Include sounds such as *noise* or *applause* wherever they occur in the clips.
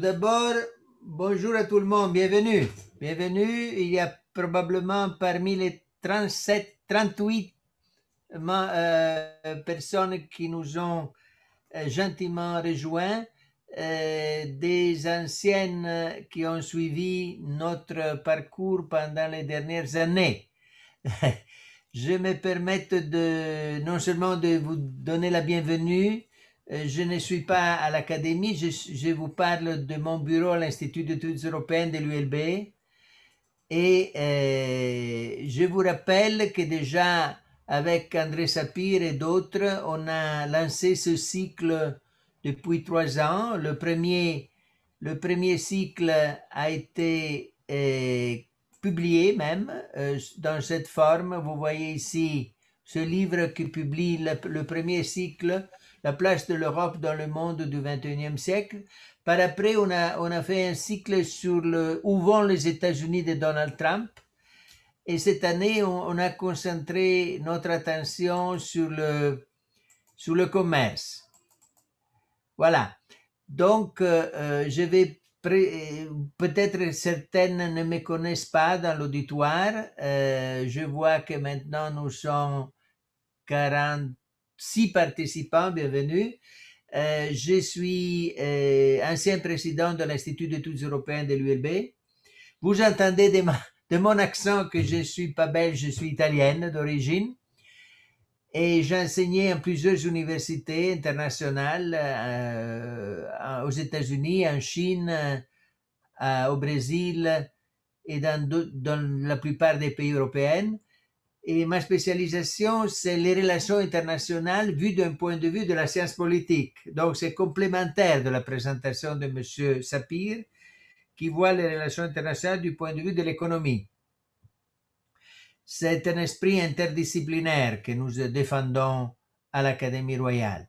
Tout d'abord, bonjour à tout le monde, bienvenue. Bienvenue, il y a probablement parmi les 37, 38 euh, personnes qui nous ont euh, gentiment rejoints, euh, des anciennes qui ont suivi notre parcours pendant les dernières années. *laughs* Je me permets de, non seulement de vous donner la bienvenue, euh, je ne suis pas à l'académie, je, vous parle de mon bureau à l'Institut d'études européennes de l'ULB. Et euh, je vous rappelle que déjà avec André Sapir et d'autres, on a lancé ce cycle depuis trois ans. Le premier, le premier cycle a été euh, publié même dans cette forme. Vous voyez ici ce livre qui publie le premier cycle la place de l'Europe dans le monde du 21e siècle. Par après, on a, on a fait un cycle sur le, où vont les États-Unis de Donald Trump. Et cette année, on, a concentré notre attention sur le, sur le commerce. Voilà. Donc, euh, euh, je vais peut-être certaines ne me connaissent pas dans l'auditoire. Euh, je vois que maintenant nous sommes 40, six participants, bienvenue. Euh, je suis euh, ancien président de l'Institut d'études européennes de l'ULB. Vous entendez de, mon accent que je ne suis pas belge, je suis italienne d'origine. Et j'ai enseigné en plusieurs universités internationales euh, aux États-Unis, en Chine, au Brésil et dans, dans la plupart des pays européens et ma spécialisation, c'est les relations internationales vues d'un point de vue de la science politique. Donc, c'est complémentaire de la présentation de M. Sapir, qui voit les relations internationales du point de vue de l'économie. C'est un esprit interdisciplinaire que nous défendons à l'Académie royale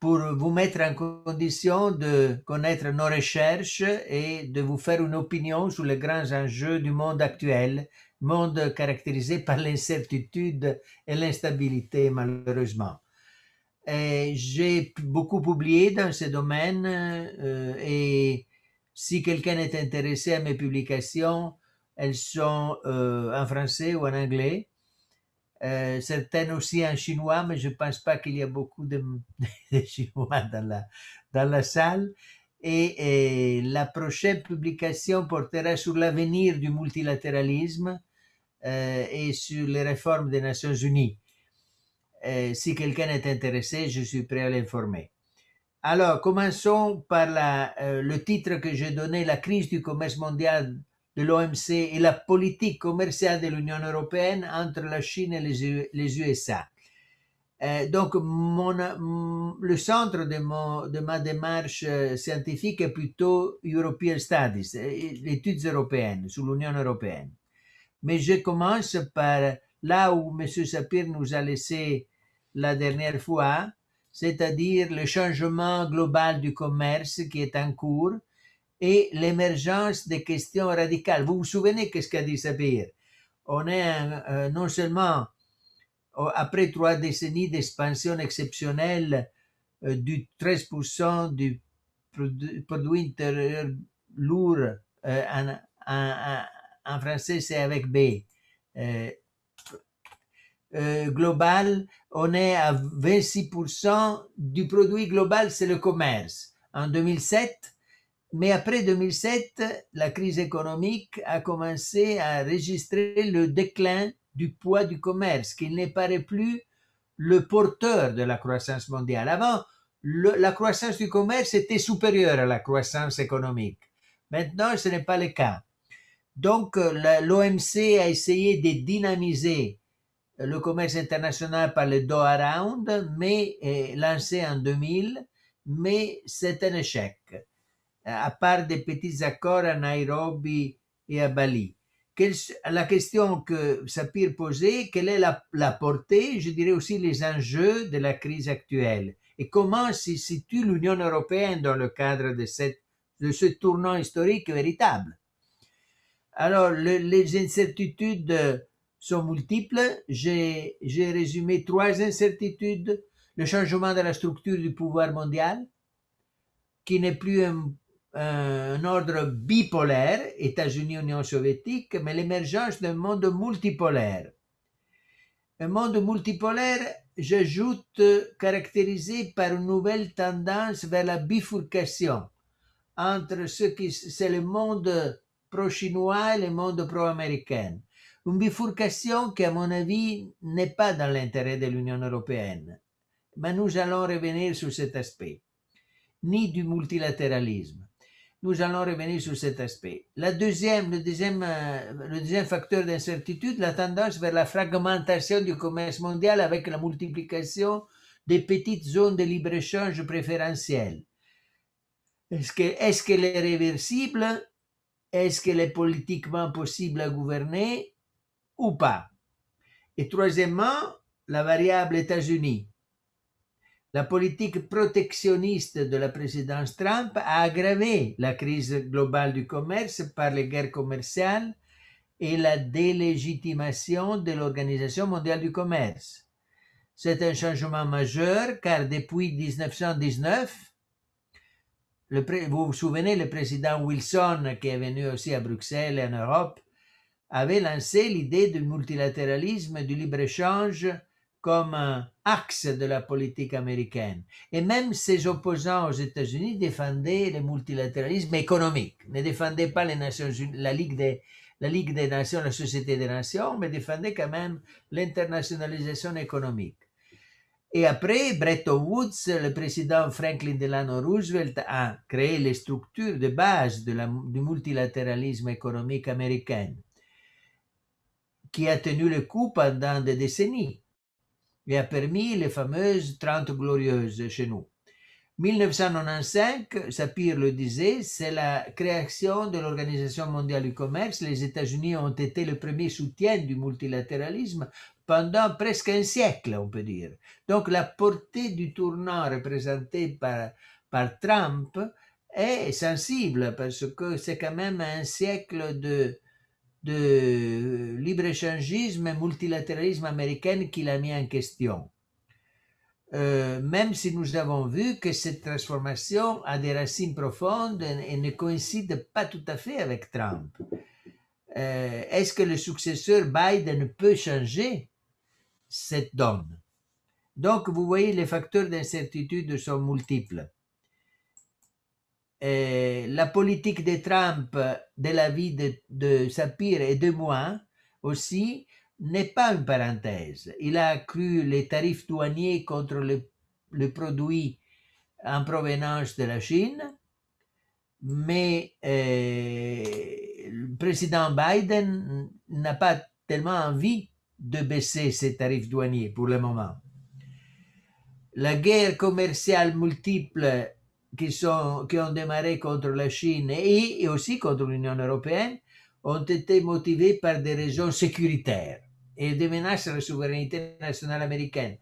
pour vous mettre en condition de connaître nos recherches et de vous faire une opinion sur les grands enjeux du monde actuel monde caractérisé par l'incertitude et l'instabilité, malheureusement. J'ai beaucoup publié dans ce domaine euh, et si quelqu'un est intéressé à mes publications, elles sont euh, en français ou en anglais. Euh, certaines aussi en chinois, mais je ne pense pas qu'il y a beaucoup de, *laughs* chinois dans la, dans la salle. et, la prochaine publication portera sur l'avenir du multilatéralisme euh, et sur les réformes des Nations Unies. Euh, si quelqu'un est intéressé, je suis prêt à l'informer. Alors, commençons par euh, le titre que j'ai donné, La crise du commerce mondial de l'OMC et la politique commerciale de l'Union européenne entre la Chine et les, USA. donc, mon, mm, le centre de, de, ma démarche scientifique est plutôt European Studies, l'étude européenne sur l'Union européenne. Mais je commence par là où M. Sapir nous a laissé la dernière fois, hein, c'est-à-dire le changement global du commerce qui est en cours et l'émergence des questions radicales. Vous vous souvenez qu'est-ce qu'a dit Sapir On est euh, non seulement euh, après trois décennies d'expansion exceptionnelle euh, du 13% du produit intérieur lourd en, en français c'est avec B. Euh, euh, global, on est à 26% du produit global, c'est le commerce. En 2007, mais après 2007, la crise économique a commencé à enregistrer le déclin du poids du commerce, qui n'est paraît plus le porteur de la croissance mondiale. Avant, la croissance du commerce était supérieure à la croissance économique. Maintenant, ce n'est pas le cas. Donc, euh, l'OMC a essayé de dynamiser le commerce international par le Doha Round, mais euh, lancé en 2000, mais c'est un échec, à part des petits accords à Nairobi et à Bali. la question que Sapir posait, quelle est la, portée, je dirais aussi les enjeux de la crise actuelle et comment se situe l'Union européenne dans le cadre de, cette, de ce tournant historique véritable alors, les incertitudes euh, sont multiples. J'ai résumé trois incertitudes. Le changement de la structure du pouvoir mondial, qui n'est plus un, un, ordre bipolaire, États-Unis, Union soviétique, mais l'émergence d'un monde multipolaire. Un monde multipolaire, j'ajoute, euh, caractérisé par une nouvelle tendance vers la bifurcation entre ce qui c'est le monde pro-chinois et le monde pro-américain. Une bifurcation qui, à mon avis, n'est pas dans l'intérêt de l'Union européenne. Mais nous allons revenir sur cet aspect. Ni du multilatéralisme. Nous allons revenir sur cet aspect. La deuxième, le, deuxième, euh, le deuxième facteur d'incertitude, la tendance vers la fragmentation du commerce mondial avec la multiplication des petites zones de libre-échange préférentielles. Est-ce qu'elle est, est réversible est-ce qu'elle est politiquement possible à gouverner ou pas Et troisièmement, la variable États-Unis. La politique protectionniste de la présidence Trump a aggravé la crise globale du commerce par les guerres commerciales et la délégitimation de l'Organisation mondiale du commerce. C'est un changement majeur car depuis 1919, vous vous souvenez, le président Wilson, qui est venu aussi à Bruxelles et en Europe, avait lancé l'idée du multilatéralisme et du libre-échange comme un axe de la politique américaine. Et même ses opposants aux États-Unis défendaient le multilatéralisme économique, ne défendaient pas la Ligue la Ligue des Nations, la Société des Nations, mais défendaient quand même l'internationalisation économique. Et après, Bretton Woods, le président Franklin Delano Roosevelt a créé les structures de base du multilatéralisme économique américain, qui a tenu le coup pendant des décennies et a permis les fameuses 30 glorieuses chez nous. 1995, Sapir le disait, c'est la création de l'Organisation mondiale du commerce. Les États-Unis ont été le premier soutien du multilatéralisme pendant presque un siècle, on peut dire. Donc la portée du tournant représenté par, par Trump est sensible parce que c'est quand même un siècle de, de libre-échangisme et multilatéralisme américain qu'il a mis en question. Euh, même si nous avons vu que cette transformation a des racines profondes et, ne coïncide pas tout à fait avec Trump. Euh, est-ce que le successeur Biden peut changer cette donne. Donc, vous voyez, les facteurs d'incertitude sont multiples. la politique de Trump de la vie de, de Sapir et de moi aussi n'est pas une parenthèse. Il a accru les tarifs douaniers contre les le produits en provenance de la Chine, mais euh, le président Biden n'a pas tellement envie de baisser ses tarifs douaniers pour le moment. La guerre commerciale multiple qui, sont, qui ont démarré contre la Chine et, aussi contre l'Union européenne ont été motivées par des raisons sécuritaires et des menaces à la souveraineté nationale américaine.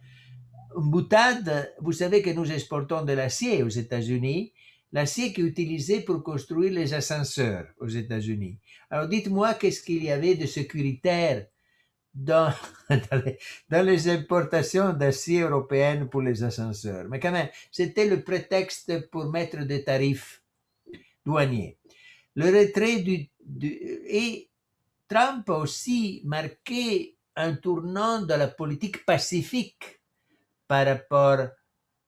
Boutade, vous savez que nous exportons de l'acier aux États-Unis, l'acier qui est utilisé pour construire les ascenseurs aux États-Unis. Alors dites-moi qu'est-ce qu'il y avait de sécuritaire dans, *laughs* dans, les, importations d'acier européenne pour les ascenseurs. Mais quand même, c'était le prétexte pour mettre des tarifs douaniers. Le retrait du, et Trump a aussi marqué un tournant de la politique pacifique par rapport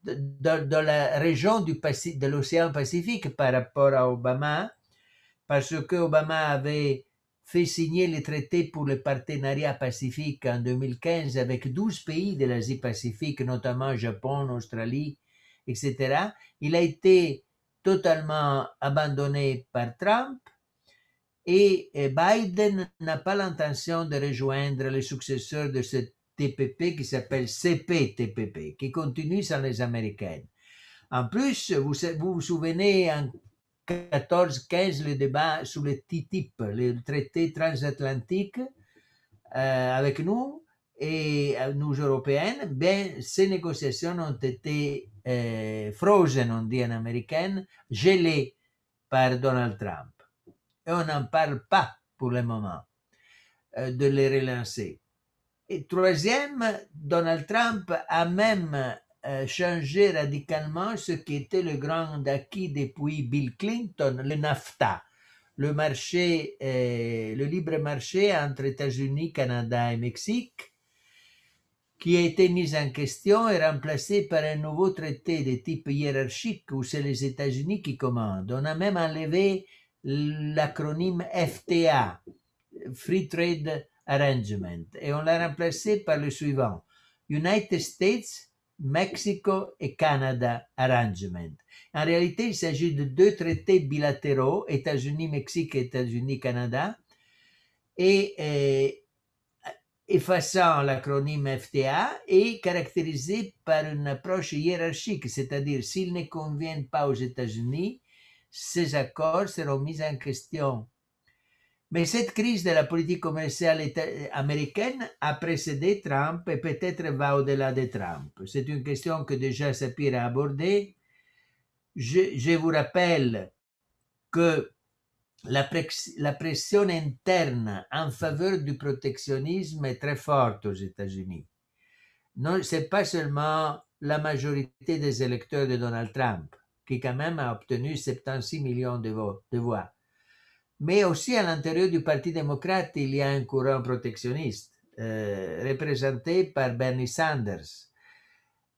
de, la région du de l'océan Pacifique par rapport à Obama, parce que Obama avait fait signer les traités pour le partenariat pacifique en 2015 avec 12 pays de l'Asie-Pacifique, notamment Japon, Australie, etc. Il a été totalement abandonné par Trump et euh, Biden n'a pas l'intention de rejoindre les successeurs de ce TPP qui s'appelle CPTPP, qui continue sans les Américaines. En plus, vous vous, vous souvenez, en 14 15 le débat sur le TTIP, le traité transatlantique euh, avec nous et euh, nous européennes ben, ces négociations ont été euh, frozen, on dit en américaine, gelées par Donald Trump. Et on n'en parle pas pour le moment de les relancer. Et troisième, Donald Trump a même euh, changer radicalement ce qui était le grand acquis depuis Bill Clinton, le NAFTA, le marché, euh, le libre marché entre États-Unis, Canada et Mexique, qui a été mis en question et remplacé par un nouveau traité de type hiérarchique où c'est les États-Unis qui commandent. On a même enlevé l'acronyme FTA, Free Trade Arrangement, et on l'a remplacé par le suivant, United States Mexico et Canada Arrangement. En réalité, il s'agit de deux traités bilatéraux, États-Unis-Mexique et États-Unis-Canada, euh, et, effaçant l'acronyme FTA et caractérisé par une approche hiérarchique, c'est-à-dire s'ils ne conviennent pas aux États-Unis, ces accords seront mis en question mais cette crise de la politique commerciale américaine a précédé Trump et peut-être va au-delà de Trump. C'est une question que déjà Sapir a abordée. Je, vous rappelle que la, pression interne en faveur du protectionnisme est très forte aux États-Unis. Ce n'est pas seulement la majorité des électeurs de Donald Trump, qui quand même a obtenu 76 millions de voix mais aussi à l'intérieur du Parti démocrate, il y a un courant protectionniste eh, représenté par Bernie Sanders.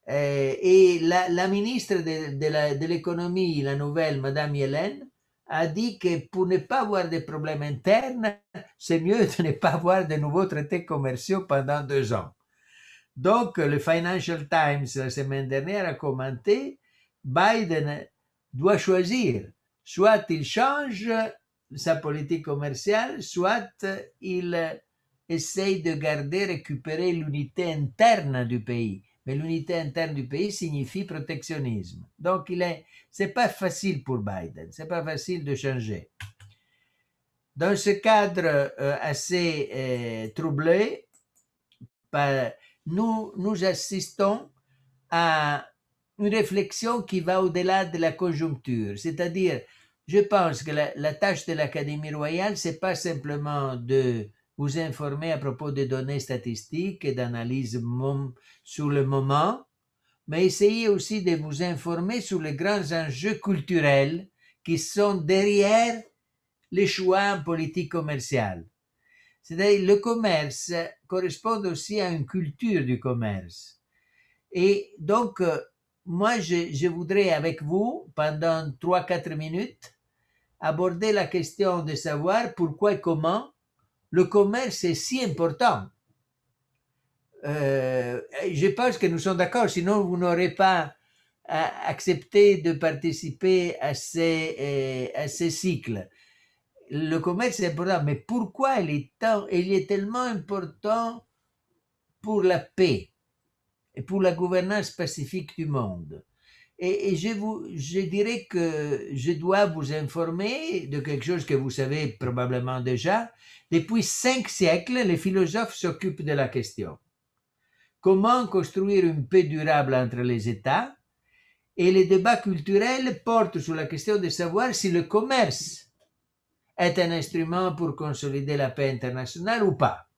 et eh, e la, ministre de, l'économie, la, nouvelle, Madame Yellen, a dit que pour ne pas avoir des problèmes internes, c'est mieux de ne pas avoir de nouveaux traités commerciaux pendant deux ans. Donc, le Financial Times, la semaine dernière, a commenté, Biden doit choisir, soit il change sa politique commerciale, soit il essaye de garder, récupérer l'unité interne du pays. Mais l'unité interne du pays signifie protectionnisme. Donc, il est, c'est pas facile pour Biden. C'est pas facile de changer. Dans ce cadre euh, assez euh, troublé, ben, nous, nous assistons à une réflexion qui va au-delà de la conjoncture, c'est-à-dire je pense que la, tâche de l'Académie royale, c'est pas simplement de vous informer à propos des données statistiques et d'analyse sur le moment, mais essayer aussi de vous informer sur les grands enjeux culturels qui sont derrière les choix en politique commerciale. C'est-à-dire le commerce correspond aussi à une culture du commerce. Et donc, euh, moi, je, je voudrais avec vous, pendant 3-4 minutes, aborder la question de savoir pourquoi et comment le commerce est si important. Euh, je pense que nous sommes d'accord, sinon vous n'aurez pas euh, accepté de participer à ces, euh, à ces cycles. Le commerce est important, mais pourquoi il est tellement important pour la paix et pour la gouvernance pacifique du monde et, je, vous, je dirais que je dois vous informer de quelque chose que vous savez probablement déjà. Depuis cinq siècles, les philosophes s'occupent de la question. Comment construire une paix durable entre les États Et les débats culturels portent sur la question de savoir si le commerce est un instrument pour consolider la paix internationale ou pas.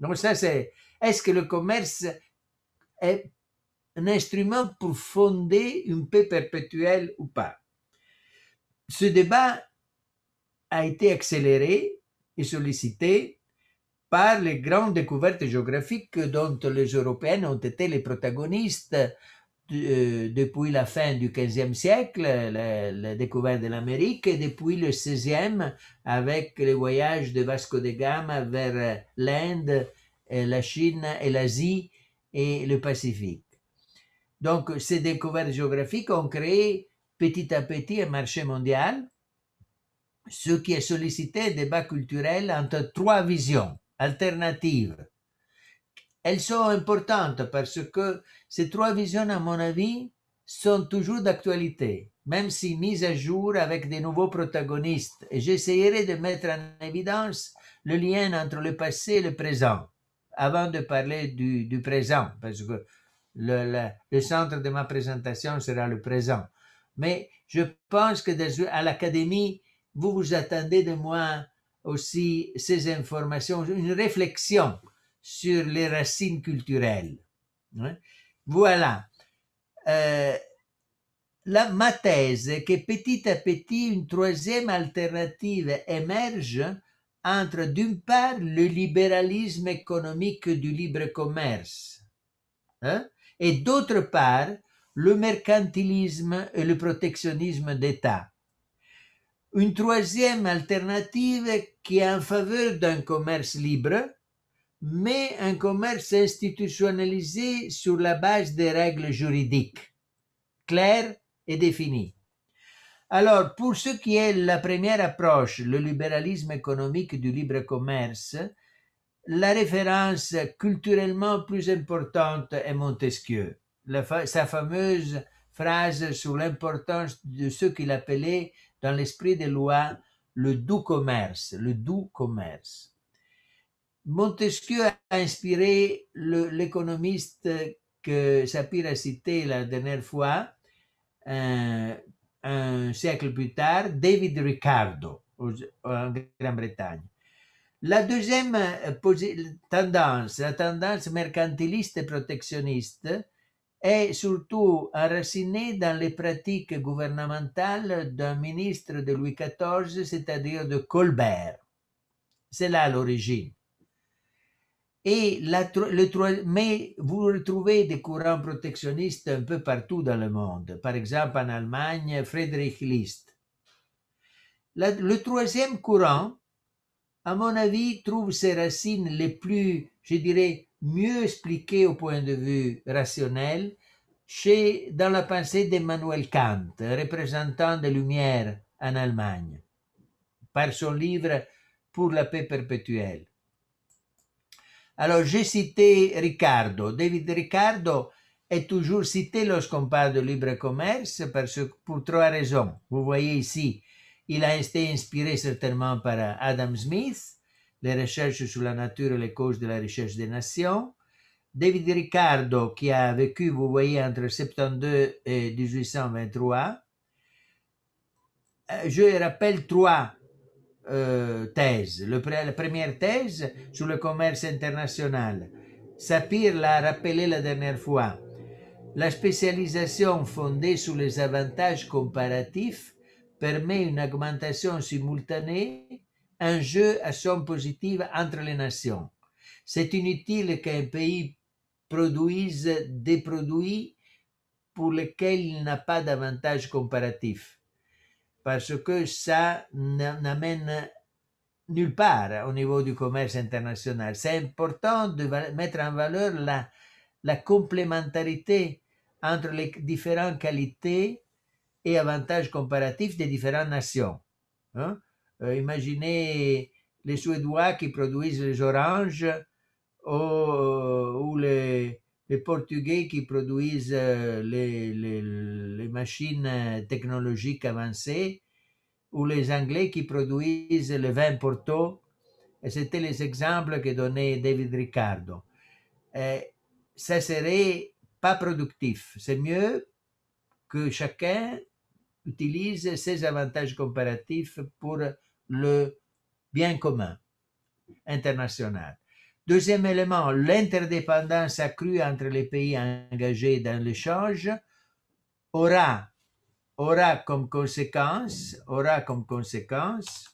Donc ça c'est, est-ce que le commerce est un instrument pour fonder une paix perpétuelle ou pas. Ce débat a été accéléré et sollicité par les grandes découvertes géographiques dont les Européens ont été les protagonistes euh, depuis la fin du XVe siècle, la, la, découverte de l'Amérique, et depuis le XVIe avec les voyages de Vasco de Gama vers euh, l'Inde, euh, la Chine et l'Asie et le Pacifique. Donc, ces découvertes géographiques ont créé petit à petit un marché mondial, ce qui a sollicité débat culturel entre trois visions alternatives. Elles sont importantes parce que ces trois visions, à mon avis, sont toujours d'actualité, même si mises à jour avec des nouveaux protagonistes. Et j'essayerai de mettre en évidence le lien entre le passé et le présent, avant de parler du, du présent, parce que le, centre de ma présentation sera le présent. Mais je pense que à l'académie, vous vous attendez de moi aussi ces informations, une réflexion sur les racines culturelles. Hein. Voilà. Euh, la, ma thèse que petit à petit une troisième alternative émerge entre d'une part le libéralisme économique du libre commerce, hein, et d'autre part le mercantilisme et le protectionnisme d'État. Une troisième alternative qui est en faveur d'un commerce libre, mais un commerce institutionnalisé sur la base des règles juridiques, claires et définies. Alors, pour ce qui est la première approche, le libéralisme économique du libre commerce, la référence culturellement plus importante est Montesquieu, sa fameuse phrase sur l'importance de ce qu'il appelait dans l'esprit des lois le doux commerce, le doux commerce. Montesquieu a inspiré l'économiste que Sapir a cité la dernière fois, euh, un siècle plus tard, David Ricardo, en Grande-Bretagne. La deuxième euh, tendance, la tendance mercantiliste et protectionniste, est surtout enracinée dans les pratiques gouvernementales d'un ministre de Louis XIV, c'est-à-dire de Colbert. C'est là l'origine. Et le, mais vous retrouvez des courants protectionnistes un peu partout dans le monde. Par exemple, en Allemagne, Friedrich List. le troisième courant à mon avis, trouve ses racines les plus, je dirais, mieux expliquées au point de vue rationnel chez, dans la pensée d'Emmanuel Kant, représentant des Lumières en Allemagne, par son livre Pour la paix perpétuelle. Alors, j'ai cité Ricardo. David Ricardo est toujours cité lorsqu'on parle de libre commerce parce, pour trois raisons. Vous voyez ici, il a été inspiré certainement par euh, Adam Smith, les recherches sur la nature et les causes de la recherche des nations. David Ricardo, qui a vécu, vous voyez, entre 72 et 1823. Euh, je rappelle trois euh, thèses. Le, la première thèse sur le commerce international. Sapir l'a rappelé la dernière fois. La spécialisation fondée sur les avantages comparatifs permet une augmentation simultanée, un jeu à somme positive entre les nations. C'est inutile qu'un pays produise des produits pour lesquels il n'a pas d'avantage comparatif, parce que ça n'amène nulle part au niveau du commerce international. C'est important de mettre en valeur la, la complémentarité entre les différentes qualités et avantages comparatifs des différentes nations. ¿eh? Eh, imaginez les Suédois qui produisent les oranges ou, les, Portugais qui produisent euh, les, machines euh, technologiques avancées ou les Anglais qui produisent le vin Porto. Et c'était les exemples que donnait David Ricardo. Ça euh, ça serait pas productif. C'est mieux que chacun utilise ces avantages comparatifs pour le bien commun international. Deuxième élément, l'interdépendance accrue entre les pays engagés dans l'échange aura, aura comme conséquence, aura comme conséquence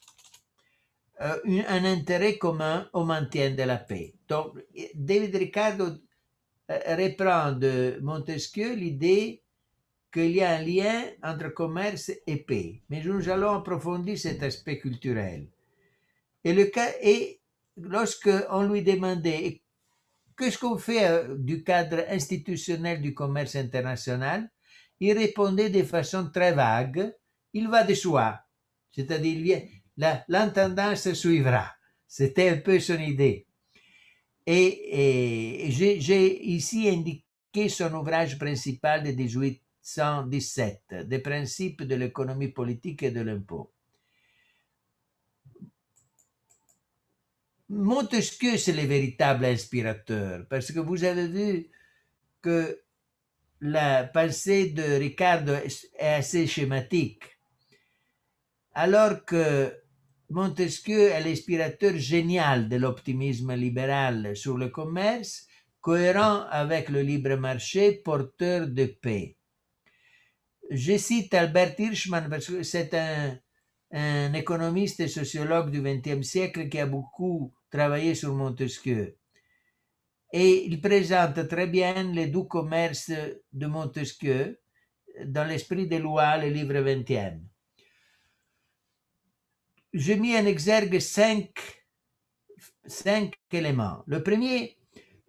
euh, un, intérêt commun au maintien de la paix. Donc, David Ricardo euh, reprend de Montesquieu l'idée qu'il y a un lien entre commerce et paix, mais nous allons approfondir cet aspect culturel. Et, le cas, lorsque on lui demandait qu'est-ce qu'on fait du cadre institutionnel du commerce international, il répondait de façon très vague, il va de soi, c'est-à-dire l'intendance suivra. C'était un peu son idée. Et, et j'ai ici indiqué son ouvrage principal de 18 117 des principes de l'économie politique et de l'impôt. Montesquieu, c'est le véritable inspirateur, parce que vous avez vu que la pensée de Ricardo est assez schématique, alors que Montesquieu est l'inspirateur génial de l'optimisme libéral sur le commerce, cohérent avec le libre marché, porteur de paix. Je cite Albert Hirschman parce que c'est un, économiste et sociologue du XXe siècle qui a beaucoup travaillé sur Montesquieu. Et il présente très bien les doux commerces de Montesquieu dans l'esprit des lois, le livre XXe. J'ai mis en exergue cinq, cinq éléments. Le premier,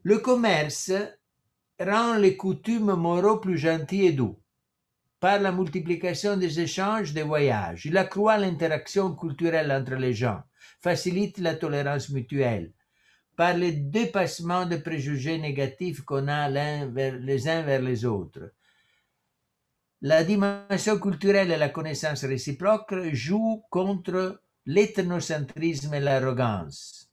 le commerce rend les coutumes moraux plus gentils et doux par la multiplication des échanges des voyages. Il accroît l'interaction culturelle entre les gens, facilite la tolérance mutuelle, par le dépassement des préjugés négatifs qu'on a les uns vers les autres. La dimension culturelle et la connaissance réciproque jouent contre l'ethnocentrisme et l'arrogance.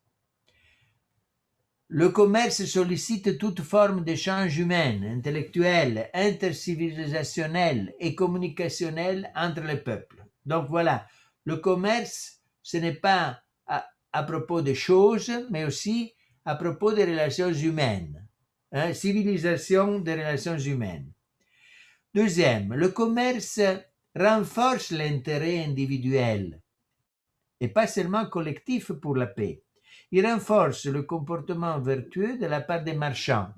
Le commerce sollicite toute forme d'échange humain, intellectuel, intercivilisationnel et communicationnel entre les peuples. Donc voilà, le commerce, ce n'est pas à, propos des choses, mais aussi à propos des relations humaines. Hein, civilisation des relations humaines. Deuxième, le commerce renforce l'intérêt individuel et pas seulement collectif pour la paix. Il renforce le comportement vertueux de la part des marchands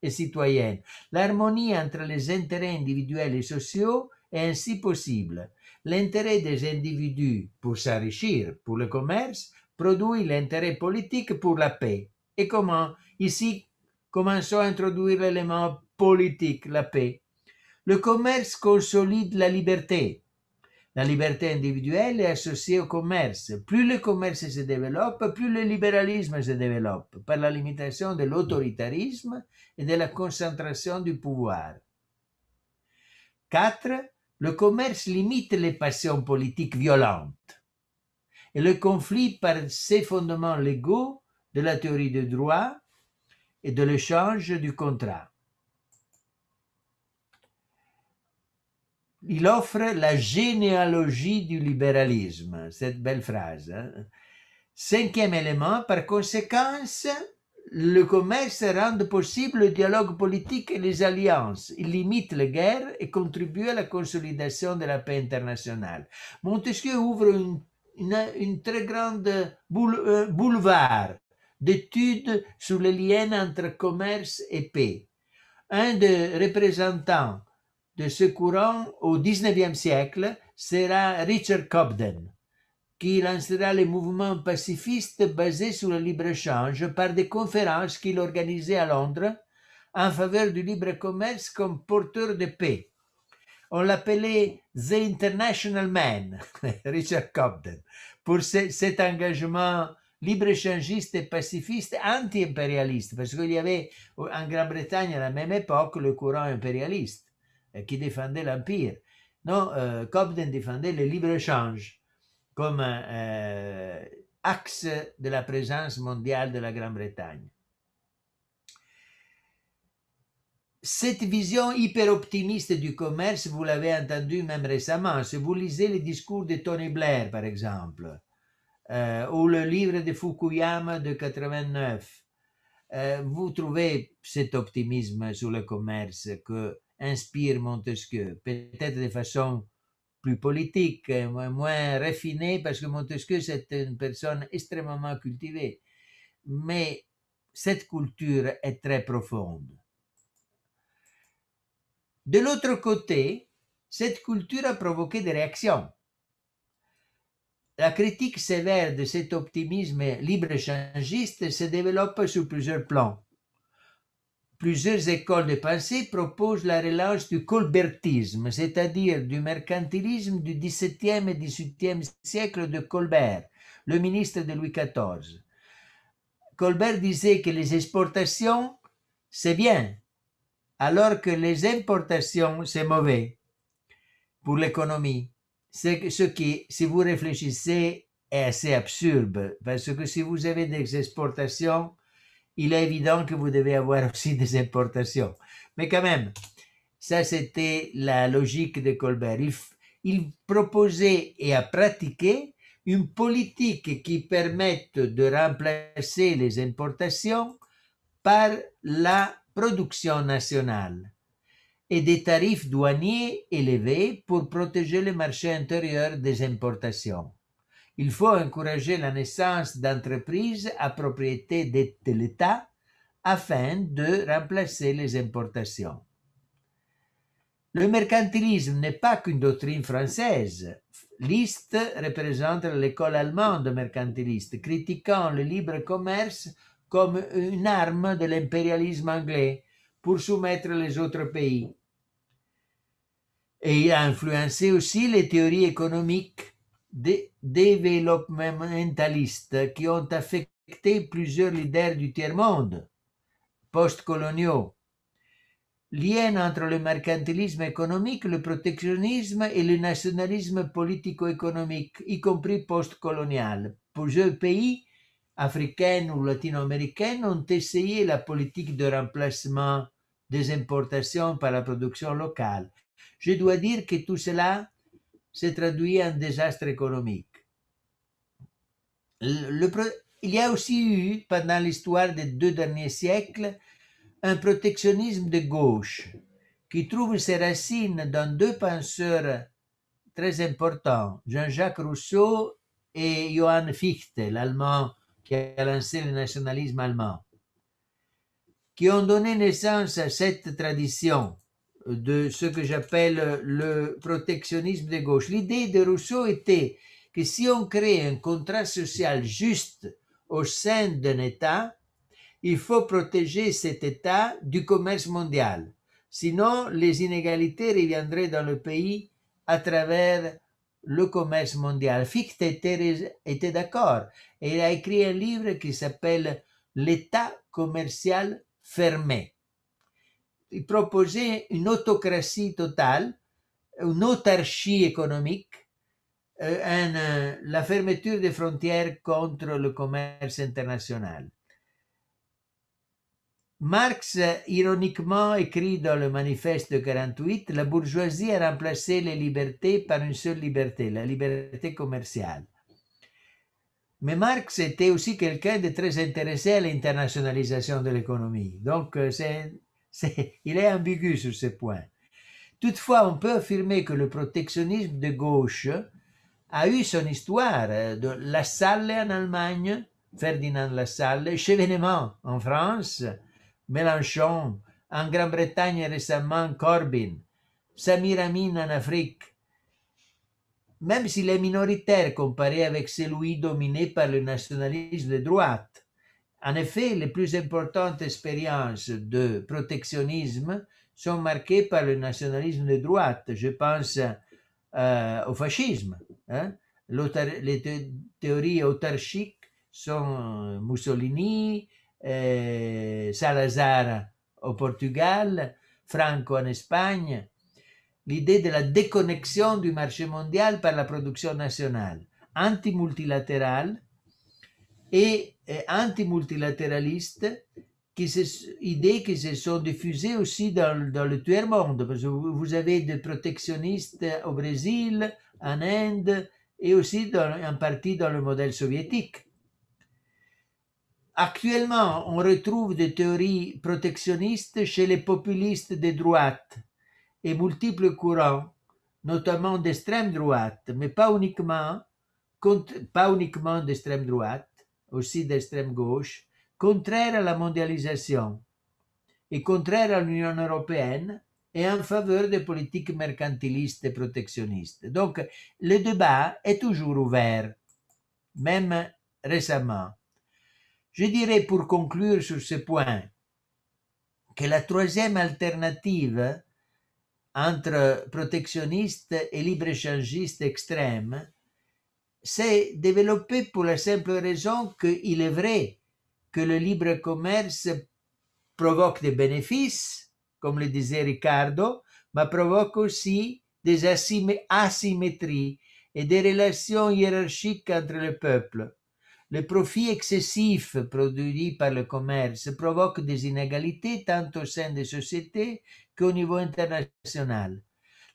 et citoyennes. L'harmonie entre les intérêts individuels et sociaux est ainsi possible. L'intérêt des individus pour s'enrichir, pour le commerce, produit l'intérêt politique pour la paix. Et comment Ici, commençons à introduire l'élément politique, la paix. Le commerce consolide la liberté, la liberté individuelle est associée au commerce. Plus le commerce se développe, plus le libéralisme se développe, par la limitation de l'autoritarisme et de la concentration du pouvoir. 4. Le commerce limite les passions politiques violentes. Et le conflit par ses fondements légaux de la théorie du droit et de l'échange du contrat. il offre la généalogie du libéralisme, cette belle phrase. Hein. Cinquième élément, par conséquence, le commerce rend possible le dialogue politique et les alliances. Il limite les guerres et contribue à la consolidation de la paix internationale. Montesquieu ouvre une, très grande euh, boulevard d'études sur les liens entre commerce et paix. Un des représentants de ce courant au 19e siècle sera Richard Cobden, qui lancera les mouvements pacifistes basé sur le libre-échange par des conférences qu'il organisait à Londres en faveur du libre commerce comme porteur de paix. On l'appelait The International Man, *laughs* Richard Cobden, pour cet engagement libre-échangiste et pacifiste anti-impérialiste, parce qu'il y avait en Grande-Bretagne à la même époque le courant impérialiste. Euh, qui défendait l'Empire. Non, euh, Cobden défendait le libre-échange comme euh, axe de la présence mondiale de la Grande-Bretagne. Cette vision hyper-optimiste du commerce, vous l'avez entendue même récemment. Si vous lisez les discours de Tony Blair, par exemple, ou le livre de Fukuyama de 89, vous trouvez cet optimisme sur le commerce que inspire Montesquieu, peut-être de façon plus politique, euh, moins raffinée, parce que Montesquieu, c'est une personne extrêmement cultivée. Mais cette culture est très profonde. De l'autre côté, cette culture a provoqué des réactions. La critique sévère de cet optimisme libre-échangiste se développe sur plusieurs plans plusieurs écoles de pensée proposent la relance du colbertisme, c'est-à-dire du mercantilisme du XVIIe et XVIIIe siècle de Colbert, le ministre de Louis XIV. Colbert disait que les exportations, c'est bien, alors que les importations, c'est mauvais pour l'économie. ce qui, si vous réfléchissez, est assez absurde, parce que si vous avez des exportations, il est évident que vous devez avoir *laughs* aussi des importations. Mais quand même, ça c'était la logique de Colbert. Il, proposait et a pratiqué une politique qui permette de remplacer les importations par la production nationale et des tarifs douaniers élevés pour protéger le marché intérieur des importations. Il faut encourager la naissance d'entreprises à propriété de l'État afin de remplacer les importations. Le mercantilisme n'est pas qu'une doctrine française. List, représente l'école allemande mercantiliste, critiquant le libre commerce comme une arme de l'impérialisme anglais pour soumettre les autres pays. Et il a influencé aussi les théories économiques développementalistes qui ont affecté plusieurs leaders du tiers-monde postcoloniaux. Lien entre le mercantilisme économique, le protectionnisme et le nationalisme politico-économique, y compris postcolonial. Plusieurs pays africains ou latino américains ont essayé la politique de remplacement des importations par la production locale. Je dois dire que tout cela se traduit en désastre économique. il y a aussi eu, pendant l'histoire des deux derniers siècles, un protectionnisme de gauche qui trouve ses racines dans deux penseurs très importants, Jean-Jacques Rousseau et Johann Fichte, l'allemand qui a lancé le nationalisme allemand, qui ont donné naissance à cette tradition de ce que j'appelle le protectionnisme de gauche. L'idée de Rousseau était que si on crée un contrat social juste au sein d'un État, il faut protéger cet État du commerce mondial. Sinon, les inégalités reviendraient dans le pays à travers le commerce mondial. Fichte était, était d'accord et il a écrit un livre qui s'appelle L'État commercial fermé il proposait une autocratie totale, une autarchie économique, euh, euh, la fermeture des frontières contre le commerce international. Marx, ironiquement, écrit dans le manifeste de 48, la bourgeoisie a remplacé les libertés par une seule liberté, la liberté commerciale. Mais Marx était aussi quelqu'un de très intéressé à l'internationalisation de l'économie. Donc, euh, c'est il est ambigu sur ce point. Toutefois, on peut affirmer que le protectionnisme de gauche a eu son histoire. Euh, de La Salle en Allemagne, Ferdinand Lassalle, Chevenement en France, Mélenchon, en Grande-Bretagne récemment Corbyn, Samir Amin en Afrique. Même s'il est minoritaire comparé avec celui dominé par le nationalisme de droite, en effet, les plus importantes expériences de protectionnisme sont marquées par le nationalisme de droite. Je pense euh, au fascisme. Hein. Les théories autarchiques sont euh, Mussolini, euh, Salazar au Portugal, Franco en Espagne. L'idée de la déconnexion du marché mondial par la production nationale, anti-multilatérale et E antimultilatéralistes qui se, idées qui se sont diffusées aussi dans, le tiers monde. vous avez des protectionnistes au Brésil, en Inde et aussi dans, en partie dans le modèle soviétique. Actuellement, on retrouve des théories protectionnistes chez les populistes de droite et multiples courants, notamment d'extrême droite, mais pas uniquement, pas uniquement d'extrême droite, aussi d'extrême gauche, contraire à la mondialisation et contraire à l'Union européenne et en faveur des politiques mercantilistes et protectionnistes. Donc le débat est toujours ouvert, même récemment. Je dirais pour conclure sur ce point que la troisième alternative entre protectionnistes et libre-échangistes extrêmes c'est développé pour la simple raison qu'il est vrai que le libre commerce provoque des bénéfices, comme le disait Ricardo, mais provoque aussi des asymétries et des relations hiérarchiques entre les peuples. Les profits excessifs produits par le commerce provoquent des inégalités tant au sein des sociétés qu'au niveau international.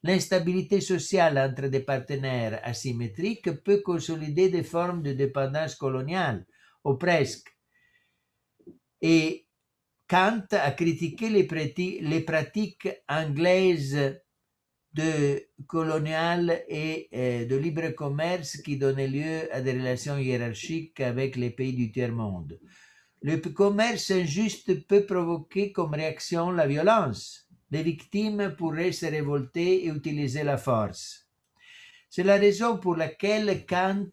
L'instabilité sociale entre des partenaires asymétriques peut consolider des formes de dépendance coloniale, ou presque. Et Kant a critiqué les, pratiques anglaises de colonial et euh, de libre commerce qui donnaient lieu à des relations hiérarchiques avec les pays du tiers-monde. Le commerce injuste peut provoquer comme réaction la violence les victimes pourraient se révolter et utiliser la force. C'est la raison pour laquelle Kant,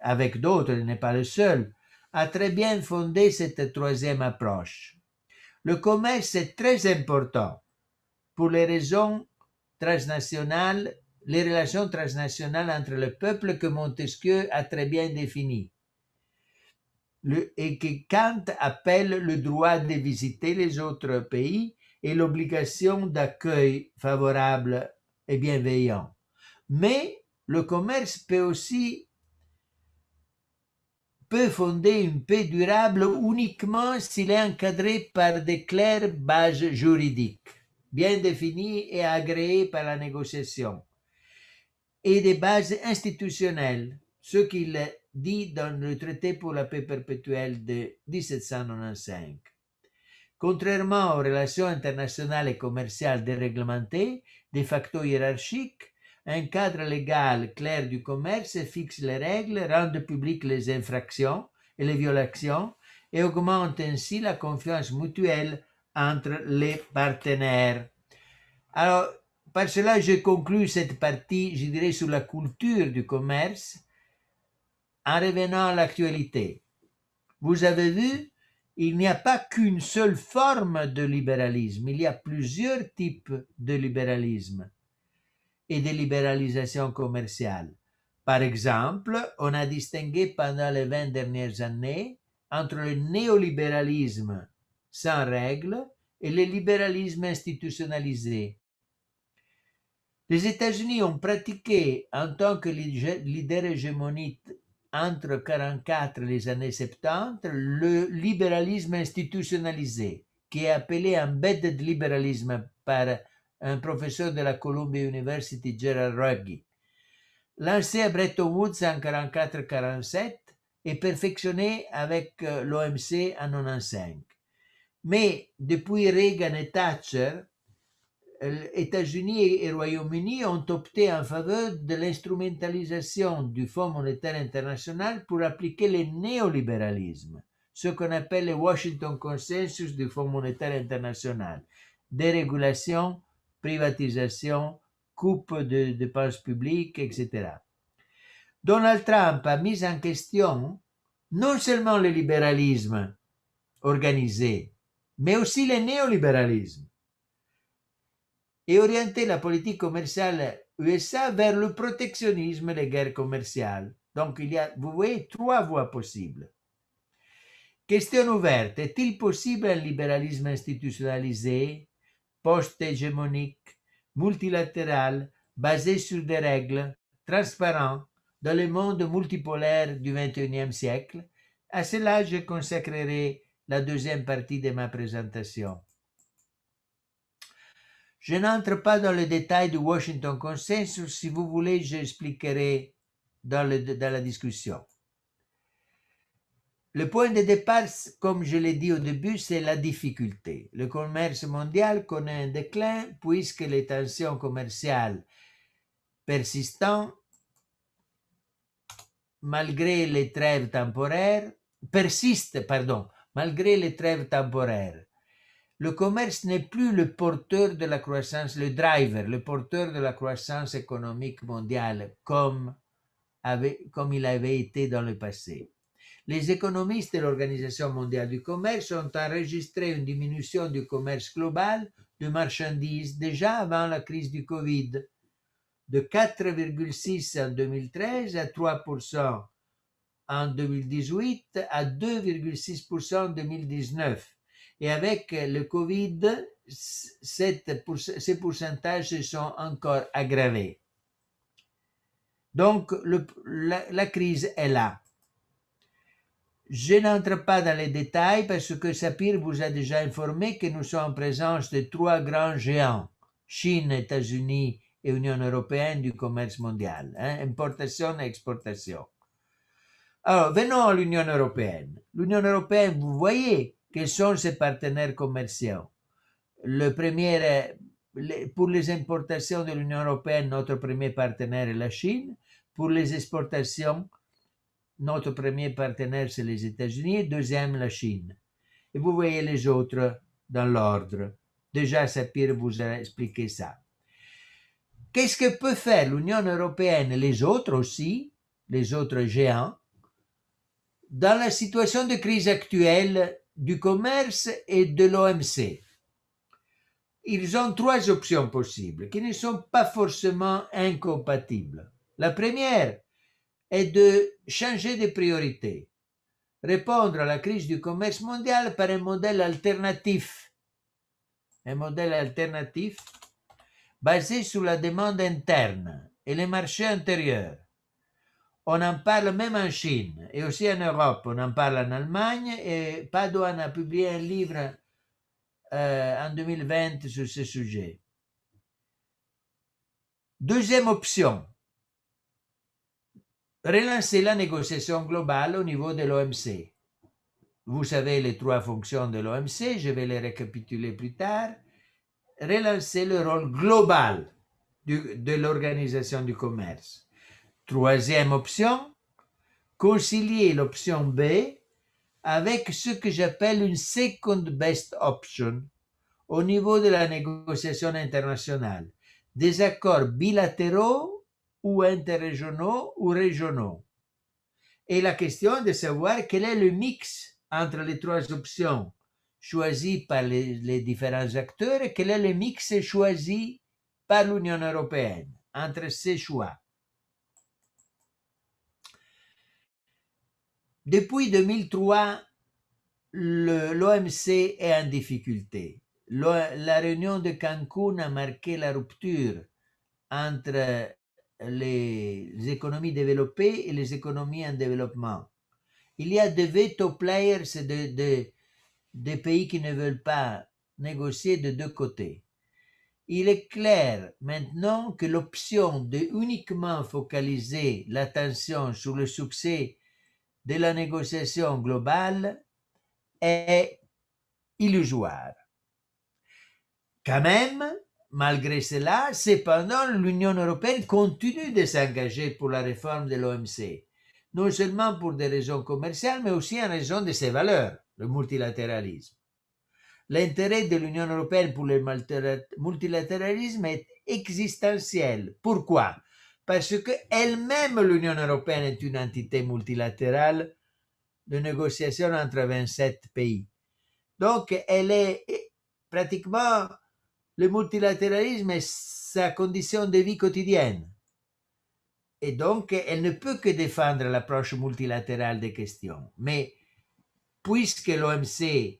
avec d'autres, il n'est pas le seul, a très bien fondé cette troisième approche. Le commerce est très important pour les raisons transnationales, les relations transnationales entre le peuple que Montesquieu a très bien définies et que Kant appelle le droit de visiter les autres pays et l'obligation d'accueil favorable et bienveillant. Mais le commerce peut aussi peut fonder une paix durable uniquement s'il est encadré par des claires bases juridiques, bien définies et agréées par la négociation, et des bases institutionnelles, ce qu'il dit dans le traité pour la paix perpétuelle de 1795. Contrairement aux relations internationales et commerciales déréglementées, de facto hiérarchiques, un cadre légal clair du commerce fixe les règles, rend publiques les infractions et les violations et augmente ainsi la confiance mutuelle entre les partenaires. Alors, par cela, je conclus cette partie, je dirais, sur la culture du commerce en revenant à l'actualité. Vous avez vu, il n'y a pas qu'une seule forme de libéralisme, il y a plusieurs types de libéralisme et de libéralisation commerciale. Par exemple, on a distingué pendant les 20 dernières années entre le néolibéralisme sans règles et le libéralisme institutionnalisé. Les États-Unis ont pratiqué en tant que leader hégémonique entre 1944 et les années 70, le libéralisme institutionnalisé, qui est appelé embedded libéralisme par un professeur de la Columbia University, Gerald Ruggie. Lancé à Bretton Woods en 1944-1947 et perfectionné avec euh, l'OMC en 1995. Mais depuis Reagan et Thatcher, États-Unis et, Royaume-Uni ont opté en faveur de l'instrumentalisation du Fonds monétaire international pour appliquer le néolibéralisme, ce qu'on appelle le Washington Consensus du Fonds monétaire international, dérégulation, privatisation, coupe de dépenses publiques, etc. Donald Trump a mis en question non seulement le libéralisme organisé, mais aussi le néolibéralisme et orienter la politique commerciale USA vers le protectionnisme et les guerres commerciales. Donc, il y a, vous voyez, trois voies possibles. Question ouverte. Est-il possible un libéralisme institutionnalisé, post-hégémonique, multilatéral, basé sur des règles, transparent, dans le monde multipolaire du XXIe siècle À cela, je consacrerai la deuxième partie de ma présentation. Je n'entre pas dans le détail du Washington Consensus. Si vous voulez, j'expliquerai dans, dans la discussion. Le point de départ, comme je l'ai dit au début, c'est la difficulté. Le commerce mondial connaît un déclin puisque les tensions commerciales malgré les trêves temporaires, persistent, pardon, malgré les trêves temporaires. Le commerce n'est plus le porteur de la croissance, le driver, le porteur de la croissance économique mondiale, comme, avait, comme il avait été dans le passé. Les économistes de l'Organisation mondiale du commerce ont enregistré une diminution du commerce global de marchandises déjà avant la crise du Covid, de 4,6 en 2013 à 3% en 2018 à 2,6% en 2019. Et avec le Covid, ces pourcentages sont encore aggravés. Donc, le, la, crise est là. Je n'entre pas dans les détails parce que Sapir vous a déjà informé que nous sommes en présence de trois grands géants, Chine, États-Unis et Union européenne du commerce mondial, hein, importation et exportation. Alors, venons à l'Union européenne. L'Union européenne, vous voyez, quels sont ses partenaires commerciaux Le premier est, pour les importations de l'Union européenne, notre premier partenaire est la Chine. Pour les exportations, notre premier partenaire, c'est les États-Unis. Deuxième, la Chine. Et vous voyez les autres dans l'ordre. Déjà, Sapir vous a expliqué ça. Qu'est-ce que peut faire l'Union européenne et les autres aussi, les autres géants, dans la situation de crise actuelle du commerce et de l'OMC. Ils ont trois options possibles qui ne sont pas forcément incompatibles. La première est de changer de priorité, répondre à la crise du commerce mondial par un modèle alternatif. Un modèle alternatif basé sur la demande interne et les marchés intérieurs on en parle même en Chine et aussi en Europe. On en parle en Allemagne et Padoan a publié un livre euh, en 2020 sur ce sujet. Deuxième option, relancer la négociation globale au niveau de l'OMC. Vous savez les trois fonctions de l'OMC, je vais les récapituler plus tard. Relancer le rôle global de l'organisation du commerce Troisième option, concilier l'option B avec ce que j'appelle une second best option au niveau de la négociation internationale, des accords bilatéraux ou interrégionaux ou régionaux. Et la question de savoir quel est le mix entre les trois options choisies par les, les différents acteurs et quel est le mix choisi par l'Union européenne entre ces choix. Depuis 2003, l'OMC est en difficulté. la réunion de Cancun a marqué la rupture entre les économies développées et les économies en développement. Il y a des veto players, de, des pays qui ne veulent pas négocier de deux côtés. Il est clair maintenant que l'option de uniquement focaliser l'attention sur le succès de la négociation globale est illusoire. Quand même, malgré cela, cependant, l'Union européenne continue de s'engager pour la réforme de l'OMC, non seulement pour des raisons commerciales, mais aussi en raison de ses valeurs, le multilatéralisme. L'intérêt de l'Union européenne pour le multilatéralisme est existentiel. Pourquoi parce que elle-même, l'Union européenne est une entité multilatérale de négociation entre 27 pays. Donc, elle est pratiquement, le multilatéralisme est sa condition de vie quotidienne. Et donc, elle ne peut que défendre l'approche multilatérale des questions. Mais puisque l'OMC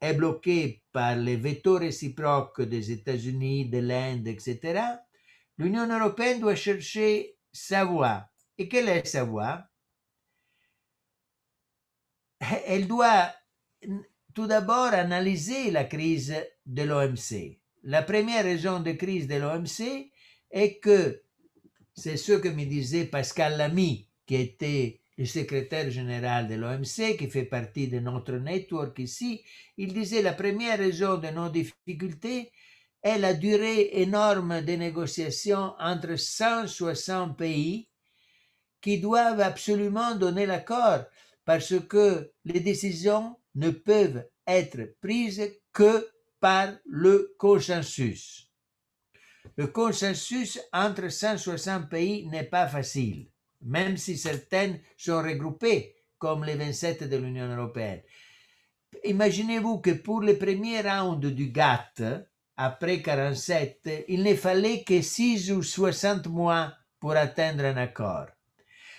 est bloquée par les veto réciproques des États-Unis, de l'Inde, etc., L'Union européenne doit chercher sa voie. Et quelle est sa voie Elle doit tout d'abord analyser la crise de l'OMC. La première raison de crise de l'OMC est que, c'est ce que me disait Pascal Lamy, qui était le secrétaire général de l'OMC, qui fait partie de notre network ici, il disait la première raison de nos difficultés, est la durée énorme des négociations entre 160 pays qui doivent absolument donner l'accord parce que les décisions ne peuvent être prises que par le consensus. Le consensus entre 160 pays n'est pas facile, même si certaines sont regroupées, comme les 27 de l'Union européenne. Imaginez-vous que pour le premier round du GATT, après 1947, il ne fallait que 6 ou 60 mois pour atteindre un accord.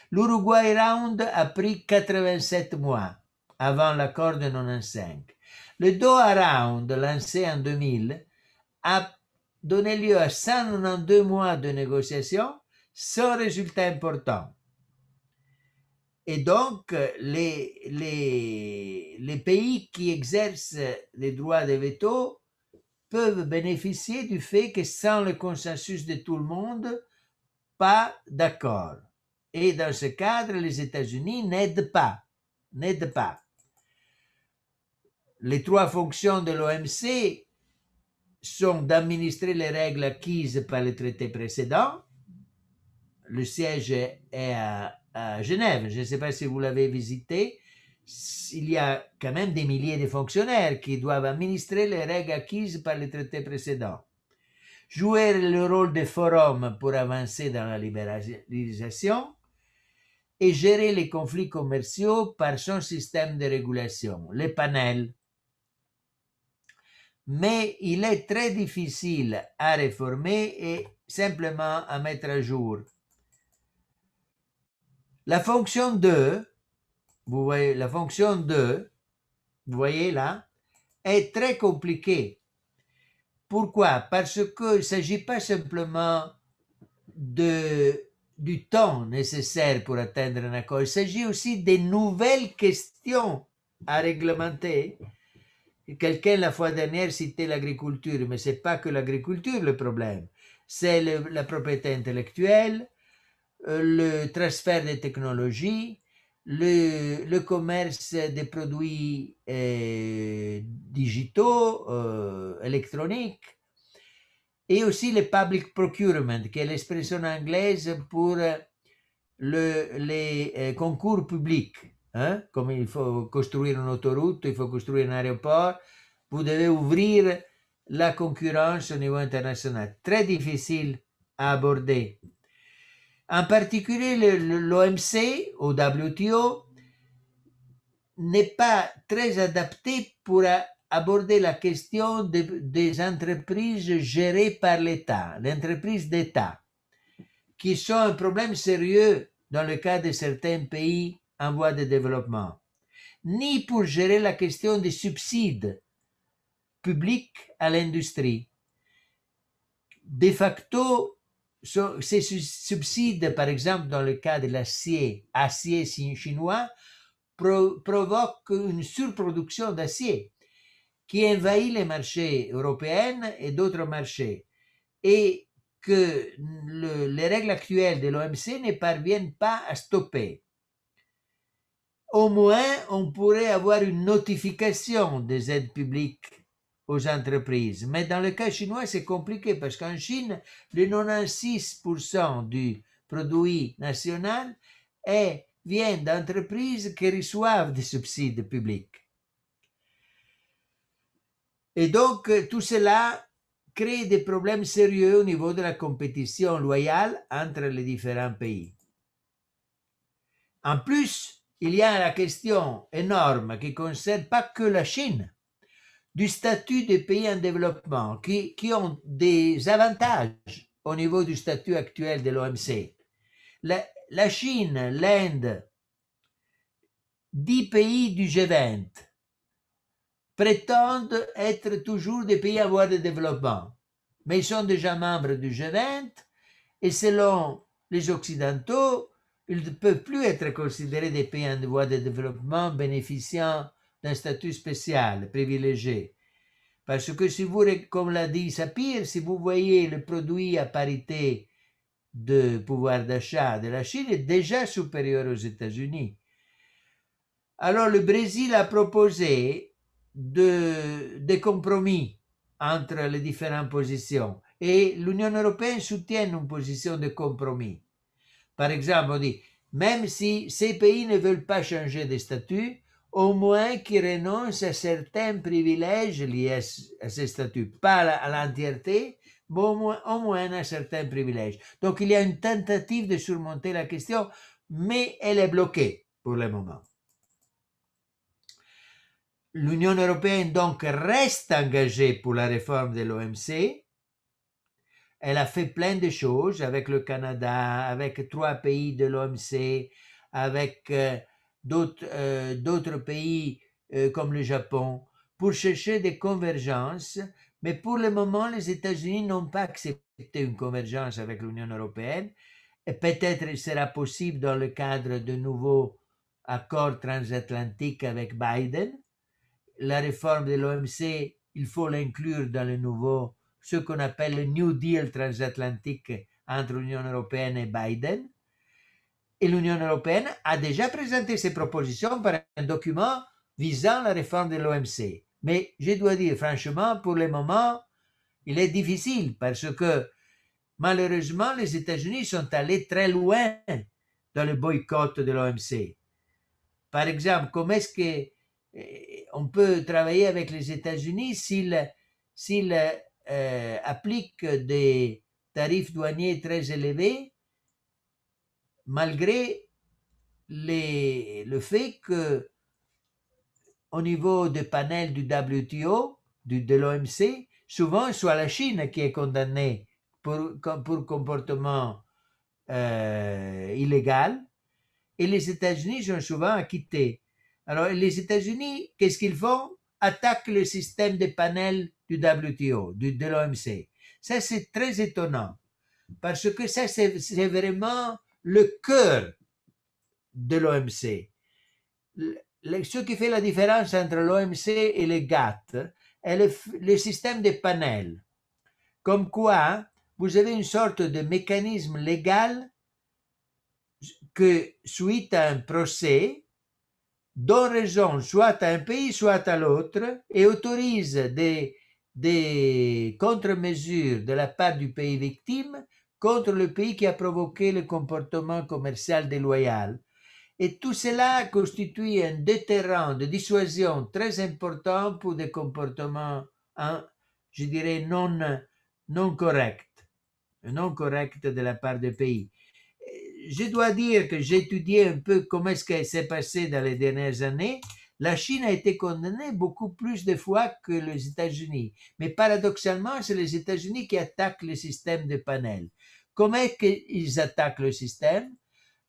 L'Uruguay Round a pris 87 mois avant l'accord de 1995. Le Doha Round, lancé en 2000, a donné lieu à 192 mois de négociations sans résultat important. Et donc, les, les pays qui exercent les droits de veto peuvent bénéficier du fait que sans le consensus de tout le monde, pas d'accord. Et dans ce cadre, les États-Unis n'aident pas, n'aident pas. Les trois fonctions de l'OMC sont d'administrer les règles acquises par les traités précédents. Le siège est à, à Genève. Je ne sais pas si vous l'avez visité il y a quand même des milliers de fonctionnaires qui doivent administrer les règles acquises par les traités précédents. Jouer le rôle de forum pour avancer dans la libéralisation et gérer les conflits commerciaux par son système de régulation, les panels. Mais il est très difficile à réformer et simplement à mettre à jour. La fonction 2 vous voyez, la fonction de, vous voyez là, est très compliquée. Pourquoi Parce qu'il ne s'agit pas simplement de, du temps nécessaire pour atteindre un accord, il s'agit aussi des nouvelles questions à réglementer. Quelqu'un la fois dernière citait l'agriculture, mais ce n'est pas que l'agriculture le problème, c'est la propriété intellectuelle, euh, le transfert des technologies, le, commerce des produits euh, digitaux, euh, électroniques, et aussi le public procurement, qui est l'expression anglaise pour euh, le, les concours publics. Hein. Comme il faut construire une autoroute, il faut construire un aéroport, vous devez ouvrir la concurrence au niveau international. Très difficile à aborder en particulier, l'OMC au WTO n'est pas très adapté pour aborder la question des entreprises gérées par l'État, l'entreprise d'État, qui sont un problème sérieux dans le cas de certains pays en voie de développement, ni pour gérer la question des subsides publics à l'industrie. De facto, ces subsides, par exemple, dans le cas de l'acier, acier chinois, provoque une surproduction d'acier qui envahit les marchés européens et d'autres marchés et que les règles actuelles de l'OMC ne parviennent pas à stopper. Au moins, on pourrait avoir une notification des aides publiques aux entreprises. Mais dans le cas chinois, c'est compliqué parce qu'en Chine, le 96% du produit national est, vient d'entreprises qui reçoivent des subsides publics. Et donc, tout cela crée des problèmes sérieux au niveau de la compétition loyale entre les différents pays. En plus, il y a la question énorme qui concerne pas que la Chine du statut des pays en développement qui, ont des avantages au niveau du statut actuel de l'OMC. La, Chine, l'Inde, dix pays du G20 prétendent être toujours des pays à voie de développement, mais ils sont déjà membres du G20 et selon les Occidentaux, ils ne peuvent plus être considérés des pays en voie de développement bénéficiant d'un statut spécial, privilégié. Parce que si vous, comme l'a dit Sapir, si vous voyez le produit à parité de pouvoir d'achat de la Chine est déjà supérieur aux États-Unis. Alors le Brésil a proposé de, des compromis entre les différentes positions et l'Union européenne soutient une position de compromis. Par exemple, dit, même si ces pays ne veulent pas changer de statut, au moins qui renonce à certains privilèges liés à ce statuts, pas à l'entièreté, mais moins, au moins à certains privilèges. Donc il y a une tentative de surmonter la question, mais elle est bloquée pour le moment. L'Union européenne donc reste engagée pour la réforme de l'OMC. Elle a fait plein de choses avec le Canada, avec trois pays de l'OMC, avec euh, euh, d'autres pays euh, comme le Japon pour chercher des convergences, mais pour le moment, les États-Unis n'ont pas accepté une convergence avec l'Union européenne. Et peut-être il sera possible dans le cadre de nouveaux accords transatlantiques avec Biden. La réforme de l'OMC, il faut l'inclure dans le nouveau, ce qu'on appelle le New Deal transatlantique entre l'Union européenne et Biden et l'Union européenne a déjà présenté ses propositions par un document visant la réforme de l'OMC. Mais je dois dire franchement, pour le moment, il est difficile parce que malheureusement, les États-Unis sont allés très loin dans le boycott de l'OMC. Par exemple, comment est-ce qu'on eh, peut travailler avec les États-Unis s'ils euh, appliquent des tarifs douaniers très élevés malgré le fait que au niveau des panels du WTO, du, de l'OMC, souvent soit la Chine qui est condamnée pour, pour comportement euh, illégal, et les États-Unis sont souvent acquittés. Alors les États-Unis, qu'est-ce qu'ils font Attaquent le système des panels du WTO, du, de l'OMC. Ça, c'est très étonnant, parce que ça, c'est vraiment le cœur de l'OMC. Ce qui fait la différence entre l'OMC et le GATT est le, système des panels. Comme quoi, vous avez une sorte de mécanisme légal que suite à un procès, donne raison soit à un pays, soit à l'autre et autorise des contre-mesures de la part du pays victime contre le pays qui a provoqué le comportement commercial déloyal. Et tout cela constitue un déterrent de dissuasion très important pour des comportements, hein, je dirais, non, non corrects, non corrects de la part des pays. Je dois dire que j'ai étudié un peu comment est-ce que s'est passé dans les dernières années. La Chine a été condamnée beaucoup plus de fois que les États-Unis. Mais paradoxalement, c'est les États-Unis qui attaquent le système de panel. Comment est-ce qu'ils attaquent le système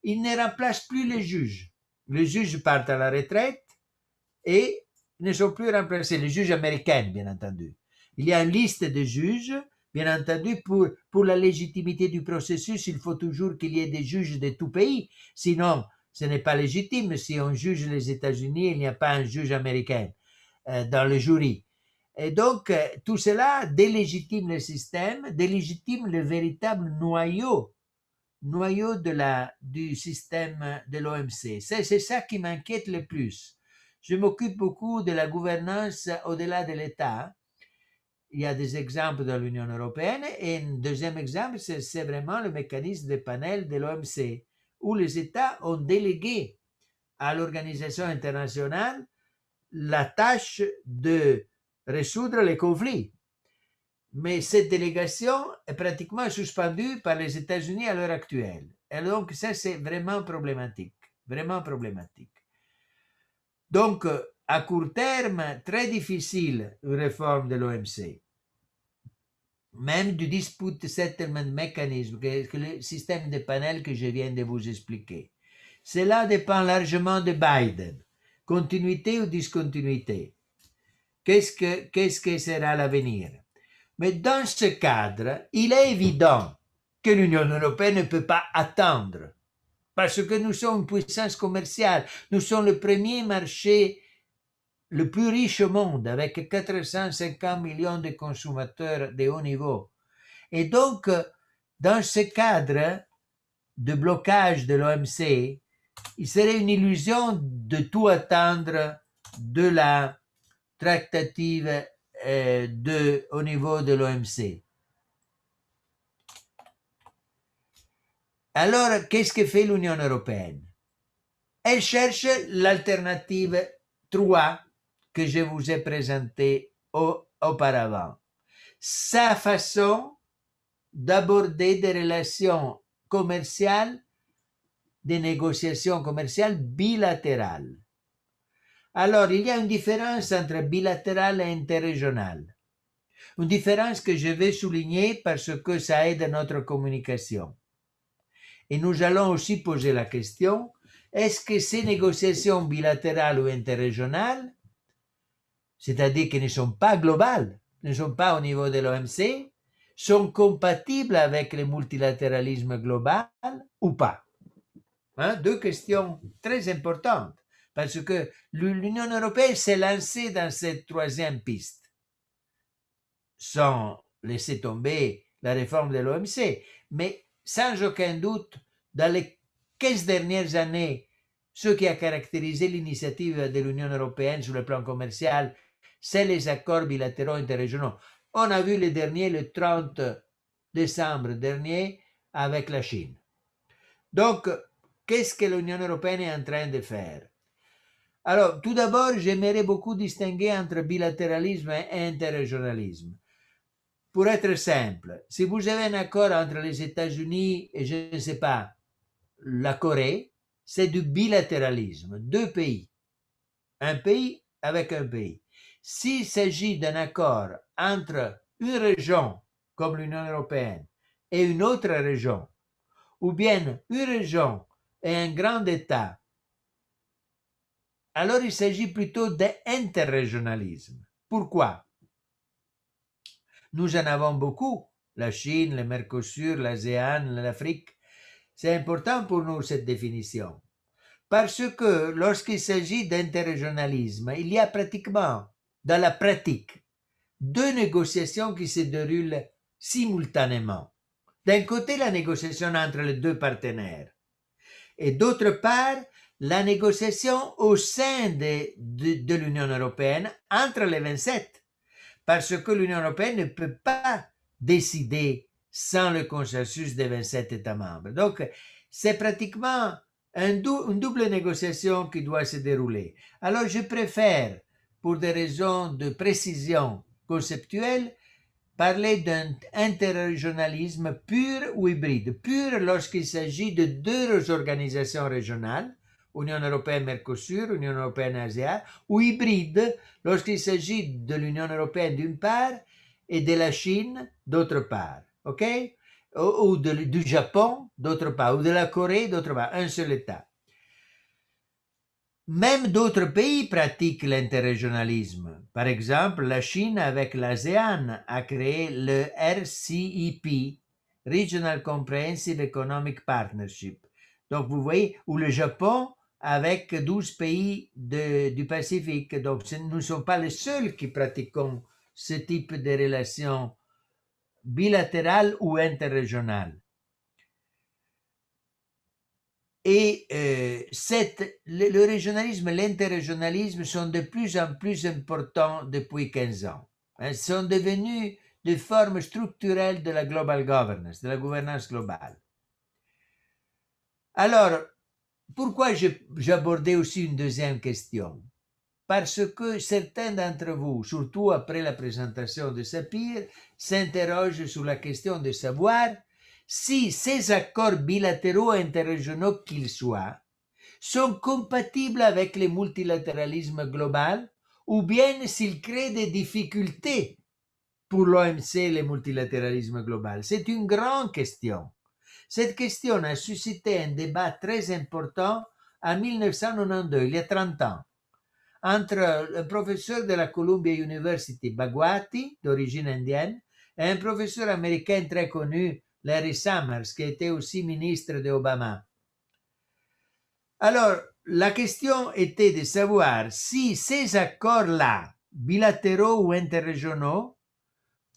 Ils ne remplacent plus les juges. Les juges partent à la retraite et ne sont plus remplacés. Les juges américains, bien entendu. Il y a une liste de juges. Bien entendu, pour, pour la légitimité du processus, il faut toujours qu'il y ait des juges de tout pays. Sinon, ce n'est pas légitime si on juge les États-Unis, il n'y a pas un juge américain euh, dans le jury. Et donc, euh, tout cela délégitime le système, délégitime le véritable noyau, noyau de la, du système de l'OMC. C'est, ça qui m'inquiète le plus. Je m'occupe beaucoup de la gouvernance au-delà de l'État. Hein. Il y a des exemples dans l'Union européenne et un deuxième exemple, c'est, vraiment le mécanisme de panels de l'OMC, où les États ont délégué à l'organisation internationale la tâche de résoudre les conflits. Mais cette délégation est pratiquement suspendue par les États-Unis à l'heure actuelle. Et donc ça, c'est vraiment problématique, vraiment problématique. Donc, à court terme, très difficile une réforme de l'OMC. Même du dispute settlement mechanism, le système de panel que je viens de vous expliquer. Cela dépend largement de Biden. Continuité ou discontinuité Qu'est-ce que, qu'est-ce que sera l'avenir Mais dans ce cadre, il est évident que l'Union européenne ne peut pas attendre, parce que nous sommes une puissance commerciale, nous sommes le premier marché le plus riche au monde, avec 450 millions de consommateurs de haut niveau. Et donc, dans ce cadre de blocage de l'OMC, il serait une illusion de tout attendre de la tractative euh, au niveau de l'OMC. Alors, qu'est-ce que fait l'Union européenne Elle cherche l'alternative 3 que je vous ai présentée auparavant. Sa façon d'aborder des relations commerciales, des négociations commerciales bilatérales. Alors, il y a une différence entre bilatéral et interrégional. Une différence que je vais souligner parce que ça aide notre communication. Et nous allons aussi poser la question, est-ce que ces négociations bilatérales ou interrégionales, c'est-à-dire qu'elles ne sont pas globales, ne sont pas au niveau de l'OMC, sont compatibles avec le multilatéralisme global ou pas hein, Deux questions très importantes parce que l'Union européenne s'est lancée dans cette troisième piste, sans laisser tomber la réforme de l'OMC. Mais sans aucun doute, dans les 15 dernières années, ce qui a caractérisé l'initiative de l'Union européenne sur le plan commercial, c'est les accords bilatéraux interrégionaux. On a vu le dernier le 30 décembre dernier avec la Chine. Donc, qu'est-ce que l'Union européenne est en train de faire alors, tout d'abord, j'aimerais beaucoup distinguer entre bilatéralisme et interrégionalisme. Pour être simple, si vous avez un accord entre les États-Unis et, je ne sais pas, la Corée, c'est du bilatéralisme, deux pays, un pays avec un pays. S'il s'agit d'un accord entre une région, comme l'Union européenne, et une autre région, ou bien une région et un grand État, alors il s'agit plutôt d'interrégionalisme. Pourquoi Nous en avons beaucoup, la Chine, le Mercosur, l'ASEAN, l'Afrique. C'est important pour nous cette définition. Parce que lorsqu'il s'agit d'interrégionalisme, il y a pratiquement, dans la pratique, deux négociations qui se déroulent simultanément. D'un côté, la négociation entre les deux partenaires, et d'autre part, la négociation au sein de, de, l'Union européenne entre les 27, parce que l'Union européenne ne peut pas décider sans le consensus des 27 États membres. Donc, c'est pratiquement une double négociation qui doit se dérouler. Alors, je préfère, pour des raisons de précision conceptuelle, parler d'un interrégionalisme pur ou hybride. Pur lorsqu'il s'agit de deux organisations régionales Union européenne-Mercosur, Union européenne-ASEAN, e ou hybride lorsqu'il s'agit de l'Union européenne d'une part et de la Chine d'autre part, ok Ou, du Japon d'autre part, ou de la Corée d'autre part, un seul État. Même d'autres pays pratiquent l'interrégionalisme. Par exemple, la Chine avec l'ASEAN a créé le RCEP, Regional Comprehensive Economic Partnership. Donc vous voyez, ou le Japon avec 12 pays du Pacifique. Donc, nous ne sommes pas les seuls qui pratiquons ce type de relations bilatérales ou interrégionales. Et euh, le, régionalisme et l'interrégionalisme sont de plus en plus importants depuis 15 ans. Hein, ils sont devenus des formes structurelles de la global governance, de la gouvernance globale. Alors, pourquoi j'abordais aussi une deuxième question Parce que certains d'entre vous, surtout après la présentation de Sapir, s'interrogent sur la question de savoir si ces accords bilatéraux interrégionaux qu'ils soient sont compatibles avec le multilatéralisme global ou bien s'ils créent des difficultés pour l'OMC et le multilatéralisme global. C'est une grande question. Cette question a suscité un débat très important en 1992, il y a 30 ans, entre le professeur de la Columbia University, Bhagwati, d'origine indienne, et un professeur américain très connu, Larry Summers, qui était aussi ministre de Obama. Alors, la question était de savoir si ces accords-là, bilatéraux ou interrégionaux,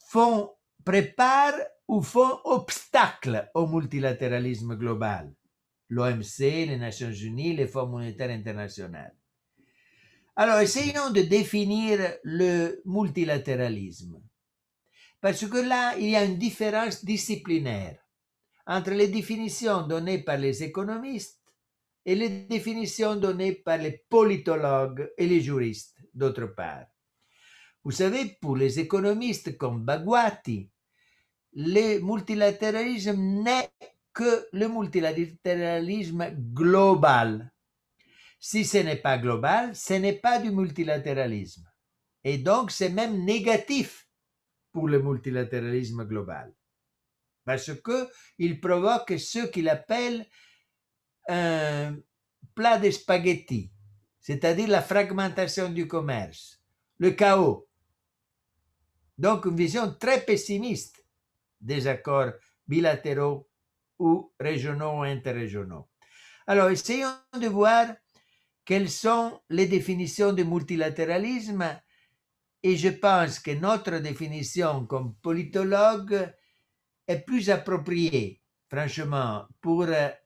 font, préparent ou font obstacle au multilatéralisme global, l'OMC, les Nations Unies, les Fonds monétaires internationaux. Alors, essayons de définir le multilatéralisme. Parce que là, il y a une différence disciplinaire entre les définitions données par les économistes et les définitions données par les politologues et les juristes, d'autre part. Vous savez, pour les économistes comme Baguati, le multilatéralisme n'est que le multilatéralisme global. Si ce n'est pas global, ce n'est pas du multilatéralisme. Et donc, c'est même négatif pour le multilatéralisme global. Parce que il provoque ce qu'il appelle un plat de spaghettis, c'est-à-dire la fragmentation du commerce, le chaos. Donc, une vision très pessimiste des accords bilatéraux ou régionaux ou interrégionaux. Alors, essayons de voir quelles sont les définitions du multilatéralisme et je pense que notre définition comme politologue est plus appropriée, franchement, pour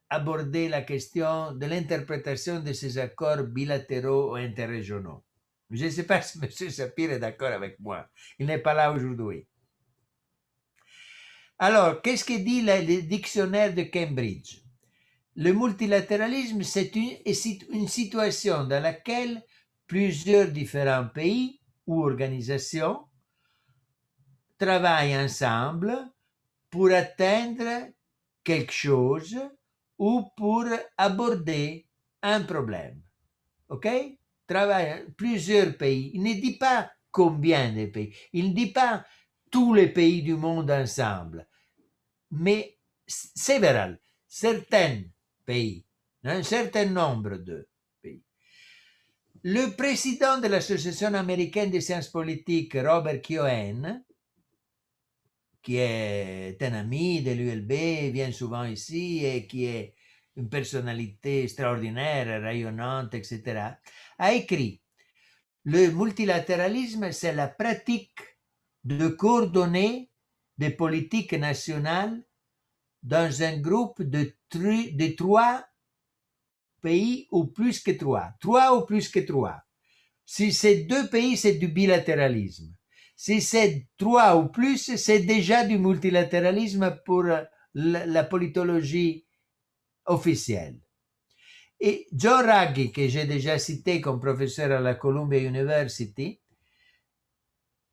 aborder la question de l'interprétation de ces accords bilatéraux ou interrégionaux. Je ne sais pas *laughs* si M. Sapir est d'accord avec moi. Il n'est pas là aujourd'hui. Alors, qu'est-ce que dit le dictionnaire de Cambridge Le multilatéralisme, c'est une, situation dans laquelle plusieurs différents pays ou organisations travaillent ensemble pour atteindre quelque chose ou pour aborder un problème. OK Travaillent plusieurs pays. Il ne dit pas combien de pays. Il ne dit pas tous les pays du monde ensemble mais several, certains pays, hein, un certain nombre de pays. Le président de l'Association américaine des sciences politiques, Robert Kioen, qui est un ami de l'ULB, vient souvent ici et qui est une personnalité extraordinaire, rayonnante, etc., a écrit Le multilatéralisme, c'est la pratique de coordonner des politiques nationales dans un groupe de, trois pays ou plus que trois. Trois ou plus que trois. Si c'est deux pays, c'est du bilatéralisme. Si c'est trois ou plus, c'est déjà du multilatéralisme pour la, la politologie officielle. Et John Raggi, que j'ai déjà cité comme professeur à la Columbia University,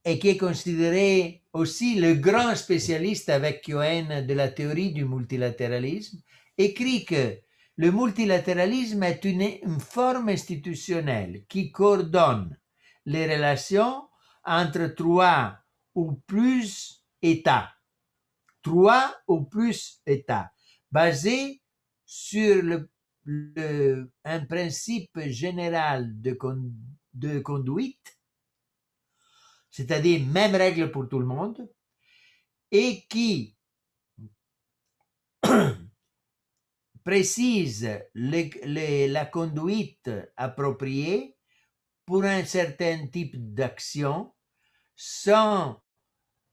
et qui est considéré aussi le grand spécialiste avec Cohen de la théorie du multilatéralisme, écrit que le multilatéralisme est une, forme institutionnelle qui coordonne les relations entre trois ou plus États, trois ou plus États, basé sur le, un principe général de, de conduite c'est-à-dire même règle pour tout le monde, et qui *clears throat* précise la conduite appropriée pour un certain type d'action sans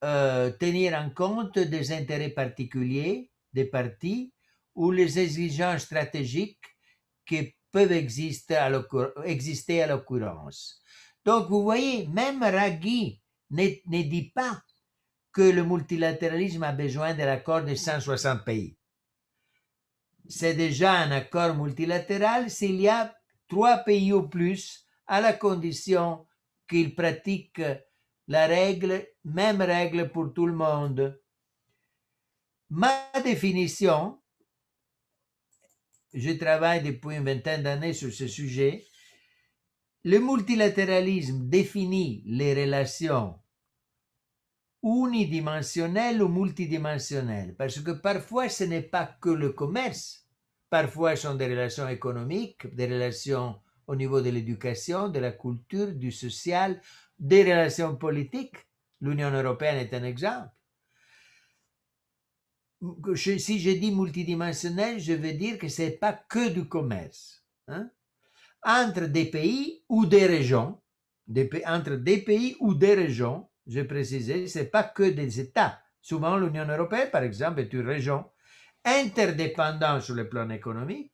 euh, tenir en compte des intérêts particuliers des partis ou les exigences stratégiques qui peuvent exister à l'occurrence. Donc, vous voyez, même Raghi ne, dit pas que le multilatéralisme a besoin de l'accord de 160 pays. C'est déjà un accord multilatéral s'il y a trois pays ou plus, à la condition qu'ils pratiquent la règle, même règle pour tout le monde. Ma définition, je travaille depuis une vingtaine d'années sur ce sujet, le multilatéralisme définit les relations unidimensionnelles ou multidimensionnelles, parce que parfois ce n'est pas que le commerce, parfois ce sont des relations économiques, des relations au niveau de l'éducation, de la culture, du social, des relations politiques. L'Union européenne est un exemple. si je dis multidimensionnel, je veux dire que ce n'est pas que du commerce. Hein? entre des pays ou des régions, entre des pays ou des régions, je précise, ce n'est pas que des États. Souvent, l'Union européenne, par exemple, est une région interdépendante sur le plan économique,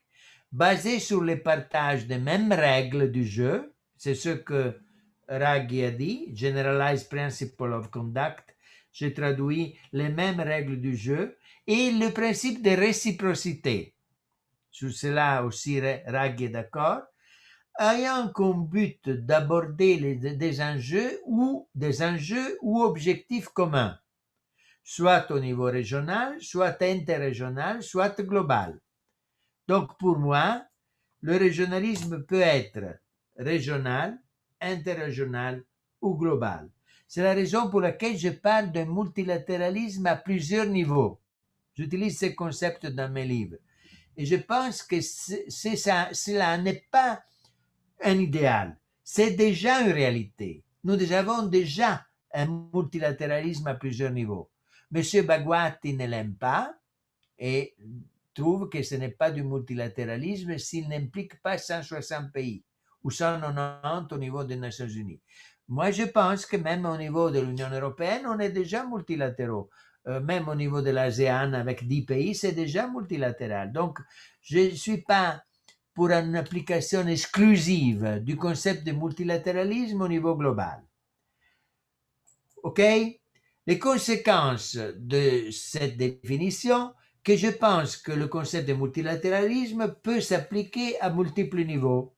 basée sur le partage des mêmes règles du jeu. C'est ce que Raghi a dit, Generalized Principle of Conduct. J'ai traduit les mêmes règles du jeu et le principe de réciprocité. Sur cela aussi, Raghi est d'accord ayant comme but d'aborder des enjeux ou des enjeux ou objectifs communs, soit au niveau régional, soit interrégional, soit global. Donc pour moi, le régionalisme peut être régional, interrégional ou global. C'est la raison pour laquelle je parle de multilatéralisme à plusieurs niveaux. J'utilise ce concept dans mes livres. Et je pense que cela n'est pas un idéal. C'est déjà une réalité. Nous avons déjà un multilatéralisme à plusieurs niveaux. Monsieur Baguatti ne l'aime pas et trouve que ce n'est pas du multilatéralisme s'il n'implique pas 160 pays ou 190 au niveau des Nations Unies. Moi, je pense que même au niveau de l'Union européenne, on est déjà multilatéraux. Euh, même au niveau de l'ASEAN, avec 10 pays, c'est déjà multilatéral. Donc, je ne suis pas pour une application exclusive du concept de multilatéralisme au niveau global. OK Les conséquences de cette définition, que je pense que le concept de multilatéralisme peut s'appliquer à multiples niveaux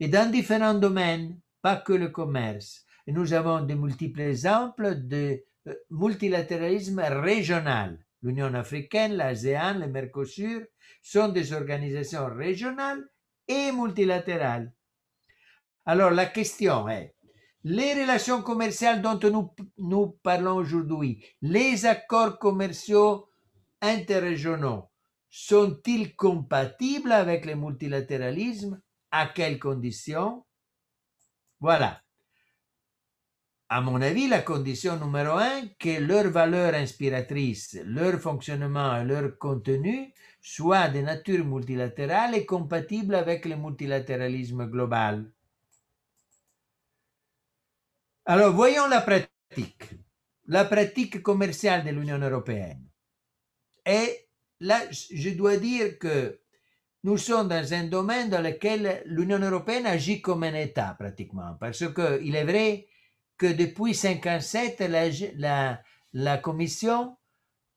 et dans différents domaines, pas que le commerce. Et nous avons de multiples exemples de euh, multilatéralisme régional L'Union africaine, l'ASEAN, le Mercosur sont des organisations régionales et multilatérales. Alors la question est, les relations commerciales dont nous, nous parlons aujourd'hui, les accords commerciaux interrégionaux, sont-ils compatibles avec le multilatéralisme À quelles conditions Voilà à mon avis, la condition numéro un, que leur valeur inspiratrice, leur fonctionnement et leur contenu soient de nature multilatérale et compatibles avec le multilatéralisme global. Alors, voyons la pratique. La pratique commerciale de l'Union européenne. Et là, je dois dire que nous sommes dans un domaine dans lequel l'Union européenne agit comme un État pratiquement, parce qu'il est vrai que depuis 57, la, la Commission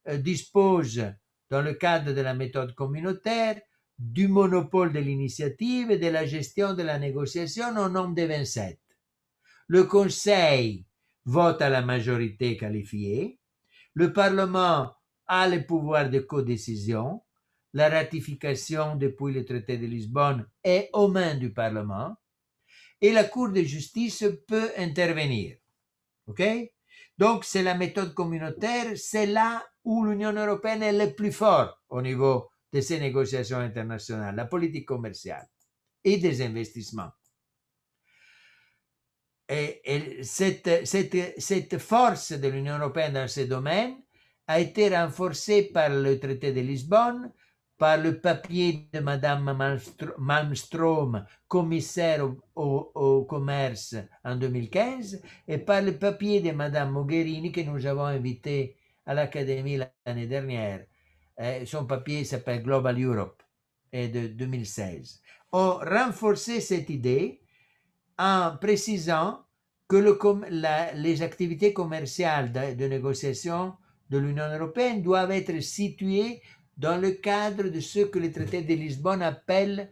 euh, dispose, dans le cadre de la méthode communautaire, du monopole de l'initiative et de la gestion de la négociation au nombre de 27. Le Conseil vote à la majorité qualifiée. Le Parlement a le pouvoir de codécision. La ratification depuis le traité de Lisbonne est aux mains du Parlement et la Cour de justice peut intervenir. OK Donc, c'est la méthode communautaire, c'est là où l'Union européenne est le plus fort au niveau de ses négociations internationales, la politique commerciale et des investissements. Et, cette, cette force de l'Union européenne dans ces domaines a été renforcée par le traité de Lisbonne, par le papier de Madame Malmström, commissaire au, commerce en 2015, et par le papier de Madame Mogherini que nous avons invité à l'Académie l'année dernière. Euh, son papier s'appelle Global Europe et de 2016. On renforcé cette idée en précisant que les activités commerciales de négociation de l'Union européenne doivent être situées dans le cadre de ce que le traité de Lisbonne appelle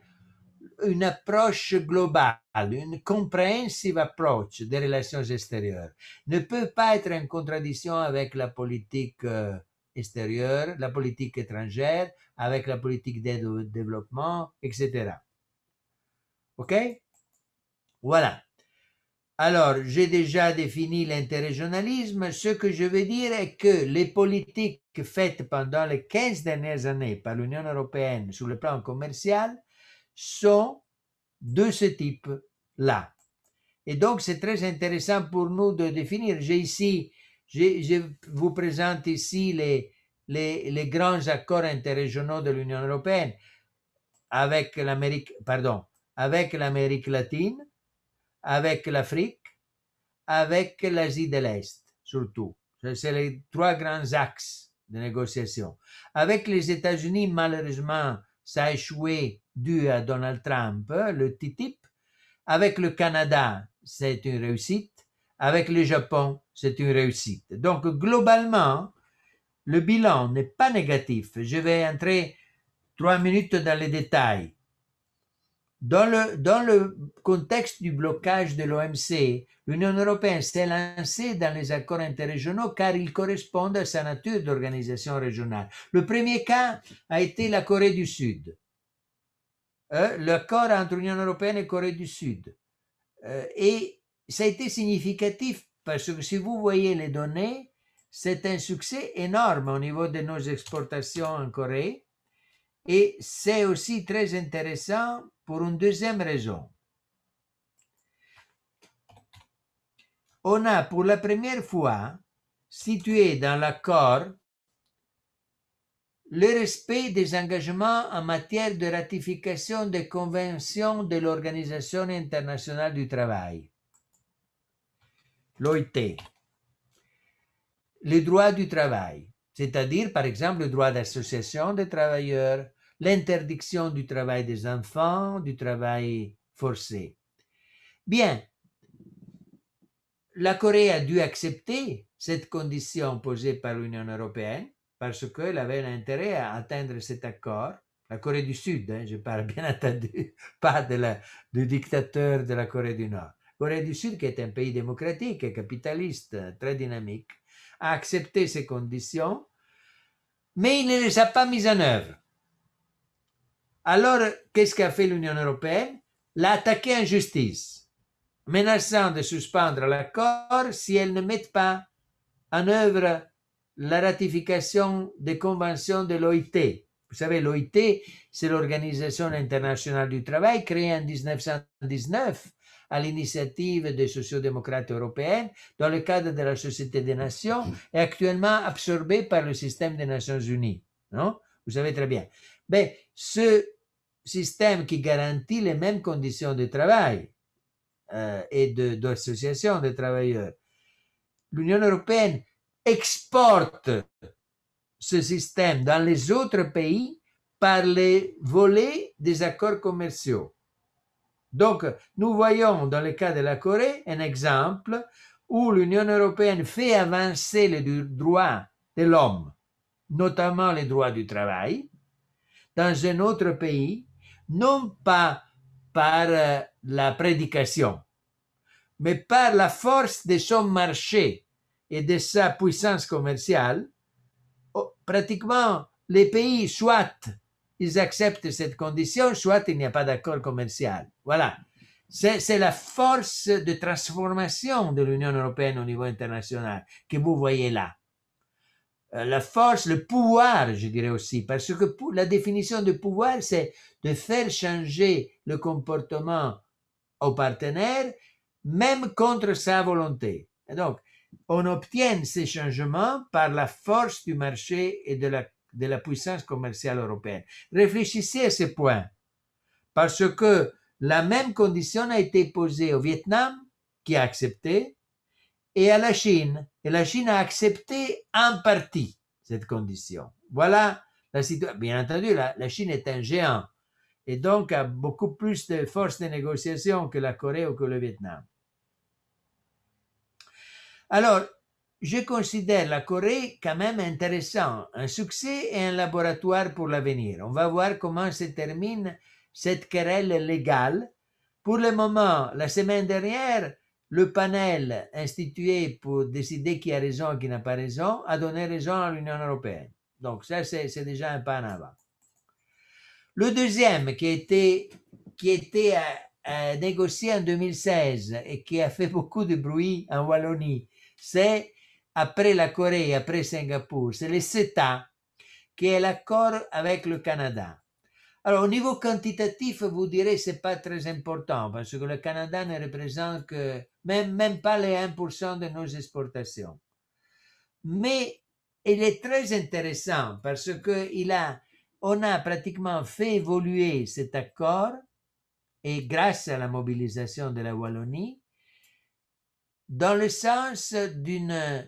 une approche globale, une comprehensive approach des relations extérieures, ne peut pas être en contradiction avec la politique euh, extérieure, la politique étrangère, avec la politique d'aide au développement, etc. OK Voilà. Alors, j'ai déjà défini l'interrégionalisme. Ce que je veux dire est que les politiques faites pendant les 15 dernières années par l'Union européenne sur le plan commercial sont de ce type-là. Et donc, c'est très intéressant pour nous de définir. J'ai ici, je vous présente ici les, les, grands accords interrégionaux de l'Union européenne avec l'Amérique, pardon, avec l'Amérique latine, avec l'Afrique, avec l'Asie de l'Est, surtout. C'est les trois grands axes de négociation. Avec les États-Unis, malheureusement, ça a échoué dû à Donald Trump, le TTIP. Avec le Canada, c'est une réussite. Avec le Japon, c'est une réussite. Donc, globalement, le bilan n'est pas négatif. Je vais entrer trois minutes dans les détails. Dans le, dans le contexte du blocage de l'OMC, l'Union européenne s'est lancée dans les accords interrégionaux car ils correspondent à sa nature d'organisation régionale. Le premier cas a été la Corée du Sud. Euh, l'accord entre l'Union européenne et Corée du Sud. Euh, et ça a été significatif parce que si vous voyez les données, c'est un succès énorme au niveau de nos exportations en Corée. Et c'est aussi très intéressant pour une deuxième raison. On a pour la première fois situé dans l'accord le respect des engagements en matière de ratification des conventions de l'Organisation internationale du travail, l'OIT, les droits du travail, c'est-à-dire par exemple le droit d'association des travailleurs, l'interdiction du travail des enfants, du travail forcé. Bien, la Corée a dû accepter cette condition posée par l'Union européenne parce qu'elle avait intérêt à atteindre cet accord. La Corée du Sud, hein, je parle bien *laughs* entendu, pas de la, du dictateur de la Corée du Nord. Corée du Sud qui est un pays démocratique et capitaliste, très dynamique a accepté ces conditions, mais il ne les a pas mises en œuvre. Alors, qu'est-ce qu'a fait l'Union européenne L'a attaqué en justice, menaçant de suspendre l'accord si elle ne met pas en œuvre la ratification des conventions de l'OIT. Vous savez, l'OIT, c'est l'Organisation internationale du travail créée en 1919 à l'initiative des sociodémocrates européens dans le cadre de la Société des Nations est actuellement absorbée par le système des Nations Unies. Non Vous savez très bien. Mais ben, ce système qui garantit les mêmes conditions de travail euh, et d'association des travailleurs, l'Union européenne exporte ce système dans les autres pays par les volets des accords commerciaux. Donc, nous voyons dans le cas de la Corée un exemple où l'Union européenne fait avancer les droits de l'homme, notamment les droits du travail, dans un autre pays, non pas par euh, la prédication, mais par la force de son marché et de sa puissance commerciale, oh, pratiquement les pays, souhaitent ils acceptent cette condition, soit il n'y a pas d'accord commercial. Voilà. C'est la force de transformation de l'Union européenne au niveau international que vous voyez là. Euh, la force, le pouvoir, je dirais aussi, parce que la définition de pouvoir, c'est de faire changer le comportement au partenaire, même contre sa volonté. donc, on obtient ces changements par la force du marché et de la de la puissance commerciale européenne. Réfléchissez à ce point, parce que la même condition a été posée au Vietnam, qui a accepté, et à la Chine. Et la Chine a accepté en partie cette condition. Voilà la situation. Bien entendu, la, Chine est un géant et donc a beaucoup plus de force de négociation que la Corée ou que le Vietnam. Alors, je considère la Corée quand même intéressant, un succès et un laboratoire pour l'avenir. On va voir comment se termine cette querelle légale. Pour le moment, la semaine dernière, le panel institué pour décider qui a raison et qui n'a pas raison a donné raison à l'Union européenne. Donc ça, c'est déjà un pas en avant. Le deuxième qui était, qui était euh, euh, négocié en 2016 et qui a fait beaucoup de bruit en Wallonie, c'est après la Corée après Singapour, c'est le CETA, qui est l'accord avec le Canada. Alors, au niveau quantitatif, vous direz, c'est pas très important, parce que le Canada ne représente même, même pas les 1% de nos exportations. Mais il est très intéressant parce que il a, on a pratiquement fait évoluer cet accord et grâce à la mobilisation de la Wallonie, dans le sens d'une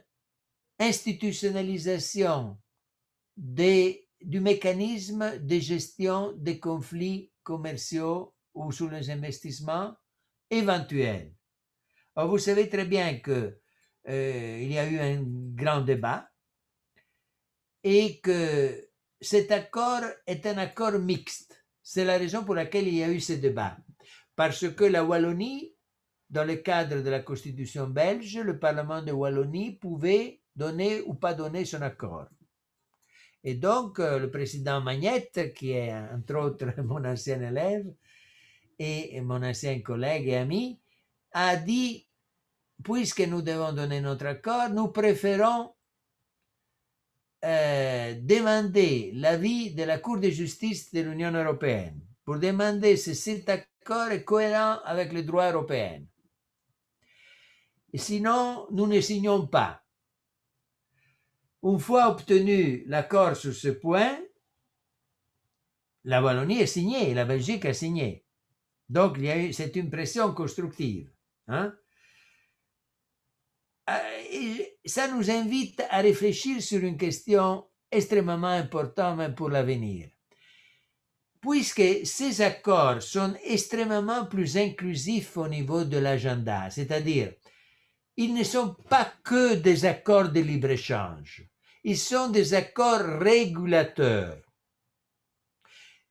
institutionnalisation du mécanisme de gestion des conflits commerciaux ou sur les investissements éventuels. vous savez très bien que euh, il y a eu un grand débat et que cet accord est un accord mixte. C'est la raison pour laquelle il y a eu ce débat. Parce que la Wallonie, dans le cadre de la Constitution belge, le Parlement de Wallonie pouvait donner ou pas donner son accord. Et donc, euh, le président Magnette, qui est entre autres *laughs* mon ancien élève et mon ancien collègue et ami, a dit, puisque nous devons donner notre accord, nous préférons euh, demander l'avis de la Cour de justice de l'Union européenne pour demander si cet accord est cohérent avec le droit européen. sinon, nous ne signons pas. Une fois obtenu l'accord sur ce point, la Wallonie est signée, la Belgique a signé. Donc, c'est une pression constructive. Hein. Euh, ça nous invite à réfléchir sur une question extrêmement importante pour l'avenir. Puisque ces accords sont extrêmement plus inclusifs au niveau de l'agenda, c'est-à-dire, ils ne sont pas que des accords de libre-échange. Ils sont des accords régulateurs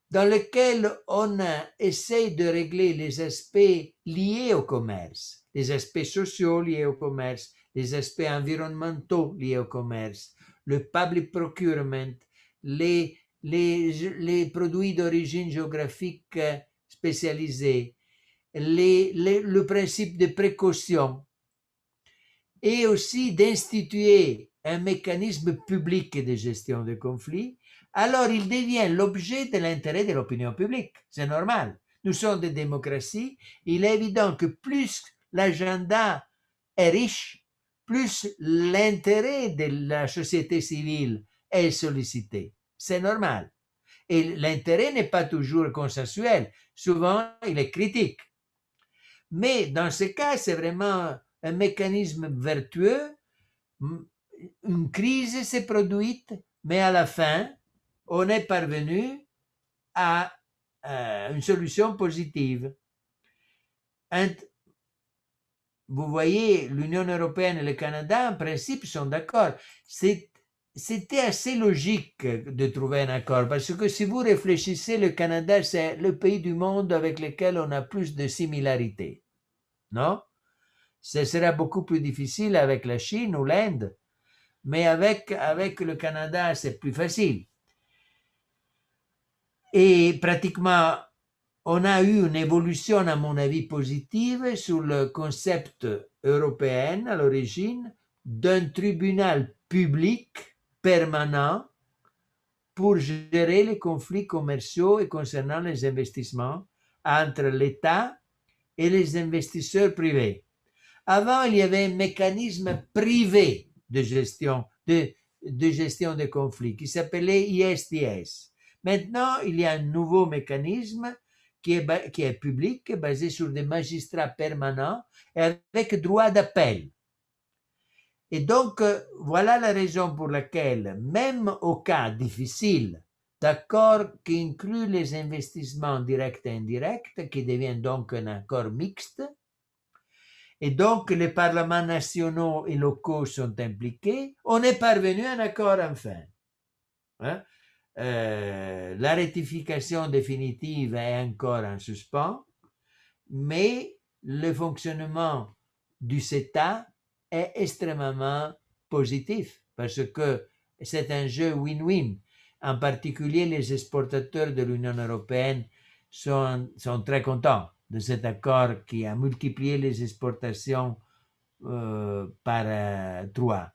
dans lesquels on essaye de régler les aspects liés au commerce, les aspects sociaux liés au commerce, les aspects environnementaux liés au commerce, le public procurement, les, les, les produits d'origine géographique spécialisés, les, le principe de précaution et aussi d'instituer un mécanisme public de gestion de conflits, alors il devient l'objet de l'intérêt de l'opinion publique. C'est normal. Nous sommes des démocraties. Il est évident que plus l'agenda est riche, plus l'intérêt de la société civile est sollicité. C'est normal. Et l'intérêt n'est pas toujours consensuel. Souvent, il est critique. Mais dans ce cas, c'est vraiment un mécanisme vertueux une crise s'est produite, mais à la fin, on est parvenu à euh, une solution positive. vous voyez, l'Union européenne et le Canada, en principe, sont d'accord. C'était assez logique de trouver un accord, parce que si vous réfléchissez, le Canada, c'est le pays du monde avec lequel on a plus de similarités. Non? Ce sera beaucoup plus difficile avec la Chine ou l'Inde mais avec, avec le Canada, c'est plus facile. Et pratiquement, on a eu une évolution, à mon avis, positive sur le concept européen à l'origine d'un tribunal public permanent pour gérer les conflits commerciaux et concernant les investissements entre l'État et les investisseurs privés. Avant, il y avait un mécanisme privé de gestion, de, gestion des conflits qui s'appelait ISTS. Maintenant, il y a un nouveau mécanisme qui est, qui est public, basé sur des magistrats permanents et avec droit d'appel. Et donc, euh, voilà la raison pour laquelle, même au cas difficile d'accord qui inclut les investissements directs et indirects, qui deviennent donc un accord mixte, et donc les parlements nationaux et locaux sont impliqués, on est parvenu à un accord enfin. Hein? Euh, la ratification définitive est encore en suspens, mais le fonctionnement du CETA est extrêmement positif parce que c'est un jeu win-win. En particulier, les exportateurs de l'Union européenne sont très contents de cet accord qui a multiplié les exportations euh, par euh, trois.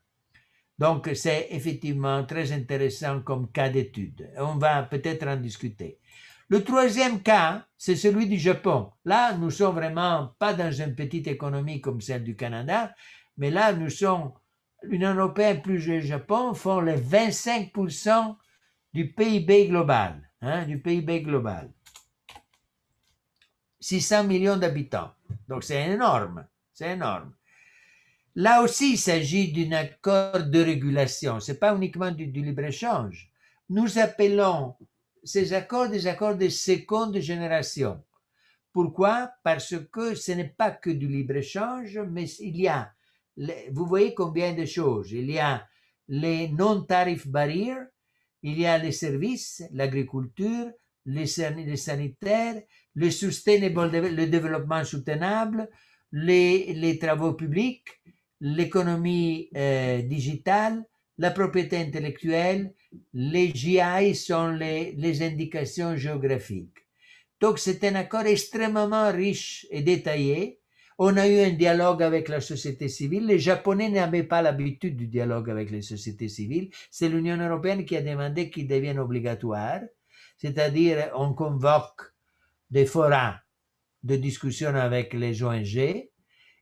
Donc c'est effectivement très intéressant comme cas d'étude. On va peut-être en discuter. Le troisième cas, c'est celui du Japon. Là, nous ne sommes vraiment pas dans une petite économie comme celle du Canada, mais là, nous sommes, l'Union européenne plus le Japon font les 25% du PIB global, hein, du PIB global. 600 millions d'habitants. Donc c'est énorme, c'est énorme. Là aussi, il s'agit d'un accord de régulation. Ce n'est pas uniquement du, libre-échange. Nous appelons ces accords des accords de seconde génération. Pourquoi Parce que ce n'est pas que du libre-échange, mais il y a, vous voyez combien de choses. Il y a les non-tarif barrières, il y a les services, l'agriculture, les, sanitaires, le sustainable, le développement soutenable, les, travaux publics, l'économie euh, digitale, la propriété intellectuelle, les GI sont les, les indications géographiques. Donc c'est un accord extrêmement riche et détaillé. On a eu un dialogue avec la société civile. Les Japonais n'avaient pas l'habitude du dialogue avec les sociétés civiles. C'est l'Union européenne qui a demandé qu'il devienne obligatoire c'est-à-dire on convoque des forums de discussion avec les ONG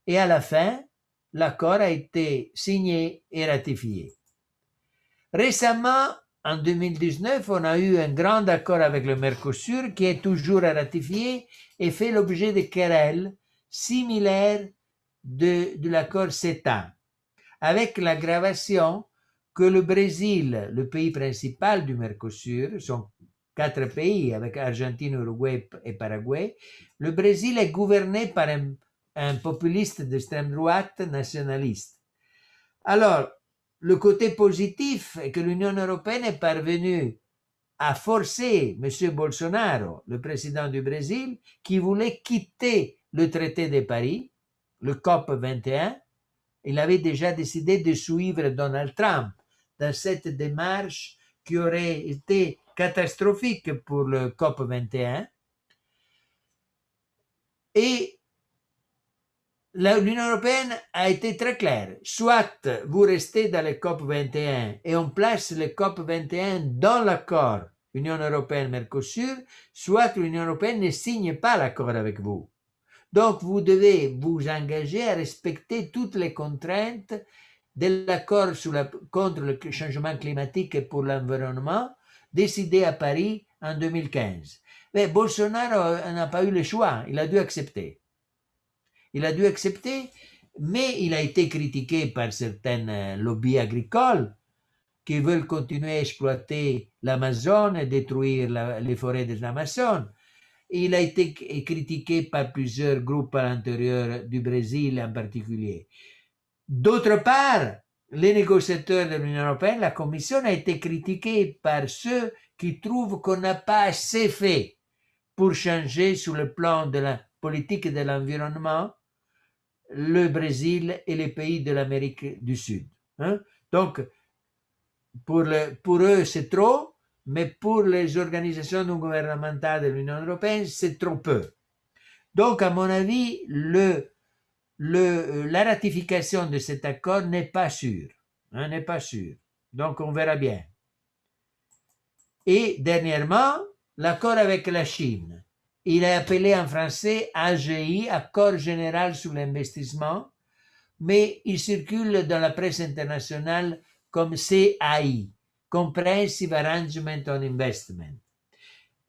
et à la fin, l'accord a été signé et ratifié. Récemment, en 2019, on a eu un grand accord avec le Mercosur qui est toujours à ratifier et fait l'objet de querelles similaires de, de l'accord CETA, avec l'aggravation que le Brésil, le pays principal du Mercosur, son quatre pays avec Argentine, Uruguay et Paraguay, le Brésil est gouverné par un, populiste d'extrême droite nationaliste. Alors, le côté positif est que l'Union européenne est parvenue à forcer M. Bolsonaro, le président du Brésil, qui voulait quitter le traité de Paris, le COP 21. Il avait déjà décidé de suivre Donald Trump dans cette démarche qui aurait été catastrophique pour le COP 21. Et l'Union européenne a été très claire. Soit vous restez dans le COP 21 et on place le COP 21 dans l'accord Union européenne-Mercosur, soit l'Union européenne ne signe pas l'accord avec vous. Donc vous devez vous engager à respecter toutes les contraintes de l'accord contre le changement climatique et pour l'environnement décidé à Paris en 2015. Mais Bolsonaro euh, n'a pas eu le choix, il a dû accepter. Il a dû accepter, mais il a été critiqué par certains euh, lobbies agricoles qui veulent continuer à exploiter l'Amazonie, et détruire les forêts de l'Amazone. Il a été critiqué par plusieurs groupes à l'intérieur du Brésil en particulier. D'autre part, les négociateurs de l'Union européenne, la Commission a été critiquée par ceux qui trouvent qu'on n'a pas assez fait pour changer sur le plan de la politique de l'environnement le Brésil et les pays de l'Amérique du Sud. Hein. Donc, pour, pour eux, c'est trop, mais pour les organisations non gouvernementales de l'Union européenne, c'est trop peu. Donc, à mon avis, le euh, la ratification de cet accord n'est pas sûre. on hein, n'est pas sûre. Donc on verra bien. Et dernièrement, l'accord avec la Chine. Il est appelé en français AGI, Accord général sur l'investissement, mais il circule dans la presse internationale comme CAI, Comprehensive Arrangement on Investment.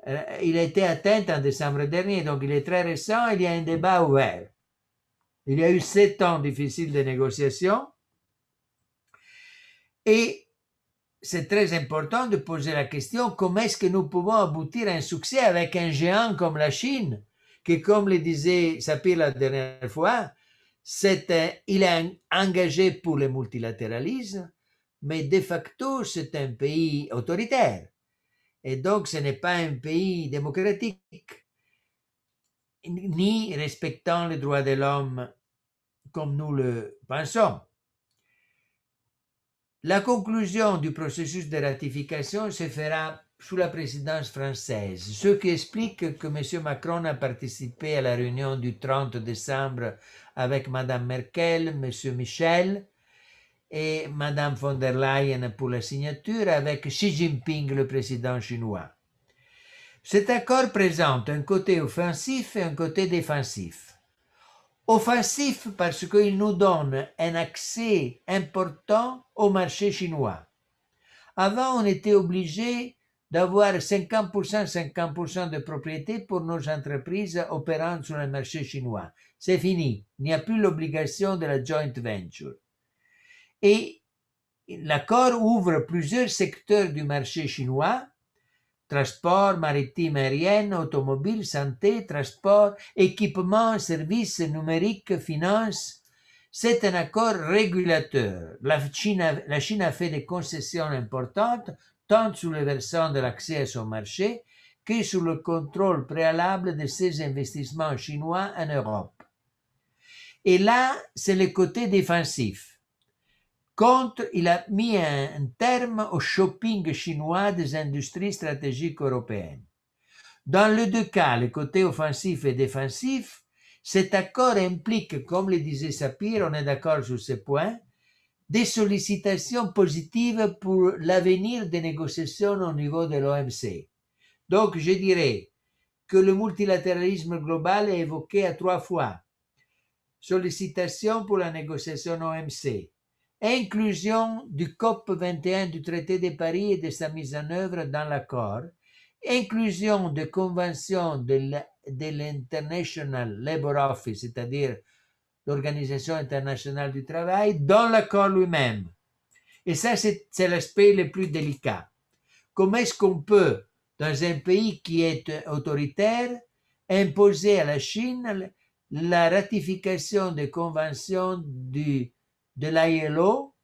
Euh, il a été atteint en décembre dernier, donc il est très récent, il y a un débat ouvert. Il y a eu sept ans difficiles de négociations. Et c'est très important de poser la question comment est-ce que nous pouvons aboutir à un succès avec un géant comme la Chine, qui, comme le disait Sapir la dernière fois, est il est engagé pour le multilatéralisme, mais de facto, c'est un pays autoritaire. Et donc, ce n'est pas un pays démocratique, ni respectant les droits de l'homme comme nous le pensons. La conclusion du processus de ratification se fera sous la présidence française, ce qui explique que M. Macron a participé à la réunion du 30 décembre avec Mme Merkel, M. Michel et Mme von der Leyen pour la signature avec Xi Jinping, le président chinois. Cet accord présente un côté offensif et un côté défensif offensif parce qu'il nous donne un accès important au marché chinois. Avant, on était obligé d'avoir 50%, 50% de propriété pour nos entreprises opérant sur le marché chinois. C'est fini. Il n'y a plus l'obligation de la joint venture. Et l'accord ouvre plusieurs secteurs du marché chinois transport maritime aérien, automobile, santé, transport, équipement, services numériques, finances. C'est un accord régulateur. La Chine, a, fait des concessions importantes, tant sur le versant de l'accès au marché que sur le contrôle préalable de ses investissements chinois en Europe. Et là, c'est le côté défensif contre, il a mis un terme au shopping chinois des industries stratégiques européennes. Dans les deux cas, le côté offensif et défensif, cet accord implique, comme le disait Sapir, on est d'accord sur ce point, des sollicitations positives pour l'avenir des négociations au niveau de l'OMC. Donc, je dirais que le multilatéralisme global est évoqué à trois fois. Sollicitations pour la négociation OMC, inclusion du COP 21 du traité de Paris et de sa mise en œuvre dans l'accord, inclusion des conventions de l'International Labour Office, c'est-à-dire l'Organisation internationale du travail, dans l'accord lui-même. Et ça, c'est l'aspect le plus délicat. Comment est-ce qu'on peut, dans un pays qui est autoritaire, imposer à la Chine la ratification des conventions du de l'ILO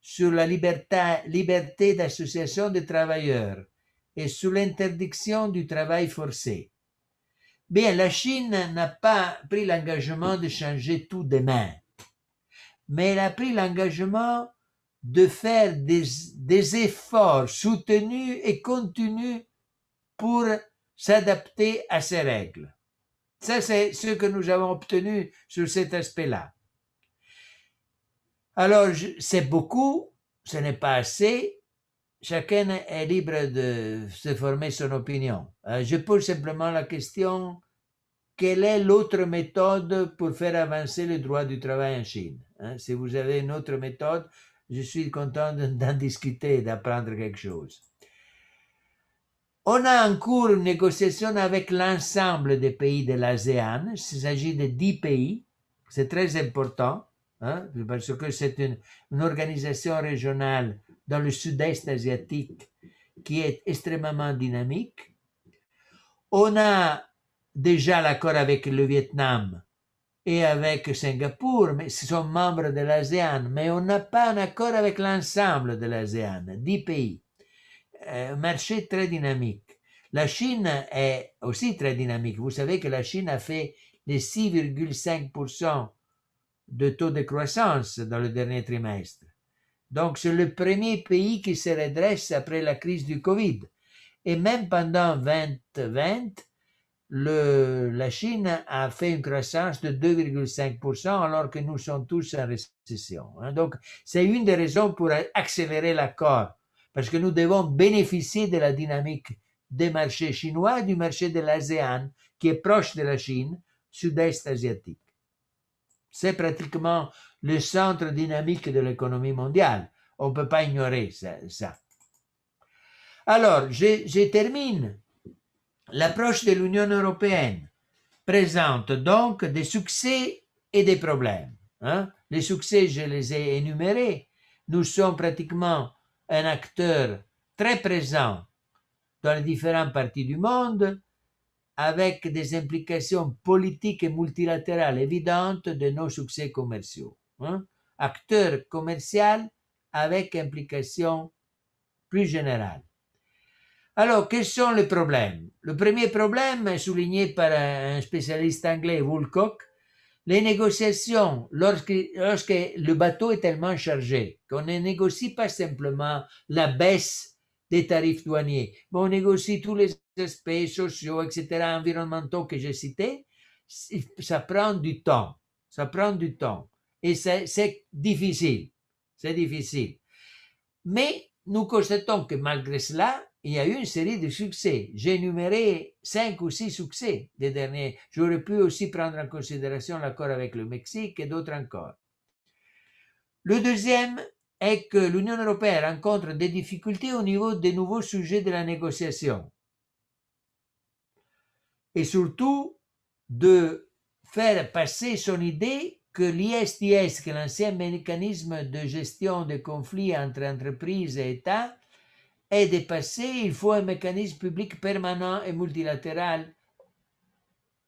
sur la liberté, d'association des travailleurs et sur l'interdiction du travail forcé. Bien, la Chine n'a pas pris l'engagement de changer tout demain, mais elle a pris l'engagement de faire des efforts soutenus et continus pour s'adapter à ces règles. Ça, c'est ce que nous avons obtenu sur cet aspect-là. Alors, c'est beaucoup, ce n'est pas assez. Chacun est libre de se former son opinion. Euh, je pose simplement la question, quelle est l'autre méthode pour faire avancer le droit du travail en Chine hein? Si vous avez une autre méthode, je suis content d'en discuter, d'apprendre quelque chose. On a en cours une négociation avec l'ensemble des pays de l'ASEAN. Il s'agit de 10 pays. C'est très important. Hein? parce que c'est une, organisation régionale dans le sud-est asiatique qui est extrêmement dynamique. On a déjà l'accord avec le Vietnam et avec Singapour, mais ce sont membres de l'ASEAN, mais on n'a pas un accord avec l'ensemble de l'ASEAN, 10 pays. Euh, marché très dynamique. La Chine est aussi très dynamique. Vous savez que la Chine a fait les 6,5% de taux de croissance dans le dernier trimestre. Donc, c'est le premier pays qui se redresse après la crise du Covid. Et même pendant 2020, le, la Chine a fait une croissance de 2,5% alors que nous sommes tous en récession. Hein. Donc, c'est une des raisons pour accélérer l'accord, parce que nous devons bénéficier de la dynamique des marchés chinois et du marché de l'ASEAN, qui est proche de la Chine, sud-est asiatique. C'est pratiquement le centre dynamique de l'économie mondiale. On ne peut pas ignorer ça. Alors, je, termine. L'approche de l'Union européenne présente donc des succès et des problèmes. Hein. Les succès, je les ai énumérés. Nous sommes pratiquement un acteur très présent dans les différentes parties du monde avec des implications politiques et multilatérales évidentes de nos succès commerciaux. Hein? Acteur commercial avec implications plus générales. Alors, quels sont les problèmes Le premier problème, souligné par un spécialiste anglais, Woolcock, les négociations, lorsque le bateau est tellement chargé qu'on ne négocie pas simplement la baisse des tarifs douaniers. on négocie tous les aspects sociaux, etc., environnementaux que j'ai cités. Ça prend du temps. Ça prend du temps. Et c'est difficile. C'est difficile. Mais nous constatons que malgré cela, il y a eu une série de succès. J'ai énuméré cinq ou six succès des derniers. J'aurais pu aussi prendre en considération l'accord avec le Mexique et d'autres encore. Le deuxième est que l'Union européenne rencontre des difficultés au niveau des nouveaux sujets de la négociation. Et surtout, de faire passer son idée que l'ISTS, que l'ancien mécanisme de gestion des conflits entre entreprises et États, est dépassé. Il faut un mécanisme public permanent et multilatéral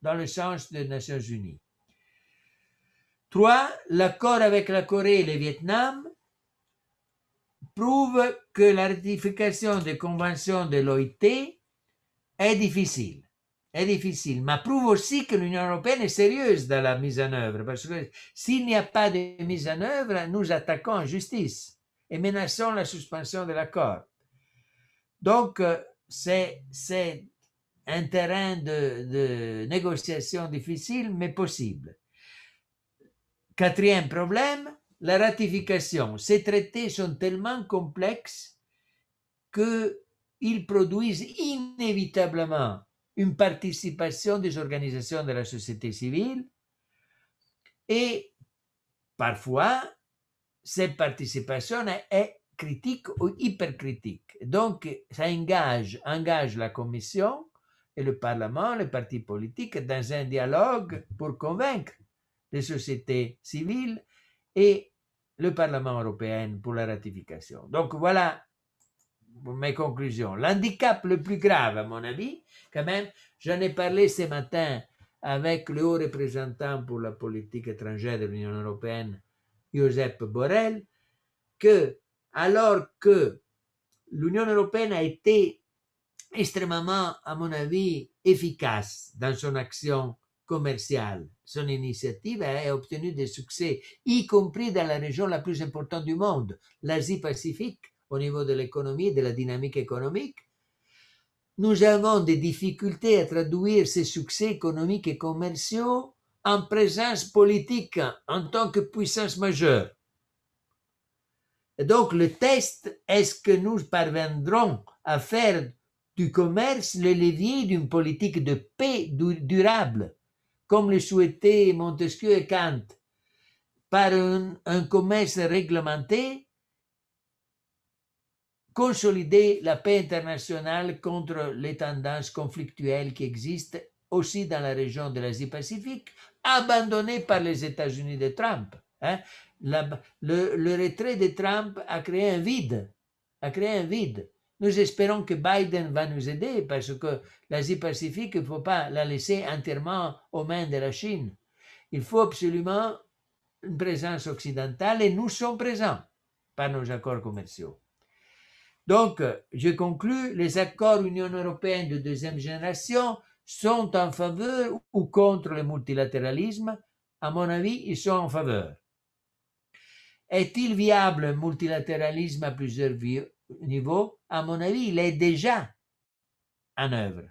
dans le sens des Nations Unies. 3. L'accord avec la Corée et le Vietnam prouve que la ratification des conventions de l'OIT est difficile. Est difficile, mais prouve aussi que l'Union européenne est sérieuse dans la mise en œuvre, parce que s'il n'y a pas de mise en œuvre, nous attaquons en justice et menaçons la suspension de l'accord. Donc, euh, c'est, c'est un terrain de négociation difficile, mais possible. Quatrième problème, la ratification. Ces traités sont tellement complexes qu'ils produisent inévitablement une participation des organisations de la société civile et parfois cette participation est critique ou hypercritique. Donc ça engage, engage la Commission et le Parlement, les partis politiques dans un dialogue pour convaincre les sociétés civiles et le Parlement européen pour la ratification. Donc voilà mes conclusions. L'handicap le plus grave, à mon avis, quand même, j'en ai parlé ce matin avec le haut représentant pour la politique étrangère de l'Union européenne, Josep Borrell, que alors que l'Union européenne a été extrêmement, à mon avis, efficace dans son action Commercial, Son initiative a obtenu des succès, y compris dans la région la plus importante du monde, l'Asie-Pacifique, au niveau de l'économie et de la dynamique économique. Nous avons des difficultés à traduire ces succès économiques et commerciaux en présence politique en tant que puissance majeure. donc le test, est-ce que nous parviendrons à faire du commerce le levier d'une politique de paix durable comme le souhaitaient Montesquieu et Kant, par un, commerce réglementé, consolider la paix internationale contre les tendances conflictuelles qui existent aussi dans la région de l'Asie-Pacifique, abandonnée par les États-Unis de Trump. Hein. le, le, retrait de Trump a créé un vide, a créé un vide. Nous espérons que Biden va nous aider parce que l'Asie-Pacifique, il ne faut pas la laisser entièrement aux mains de la Chine. Il faut absolument une présence occidentale et nous sommes présents par nos accords commerciaux. Donc, je conclus, les accords Union européenne de deuxième génération sont en faveur ou contre le multilatéralisme À mon avis, ils sont en faveur. Est-il viable un multilatéralisme à plusieurs vies niveau, à mon avis, il est déjà en œuvre.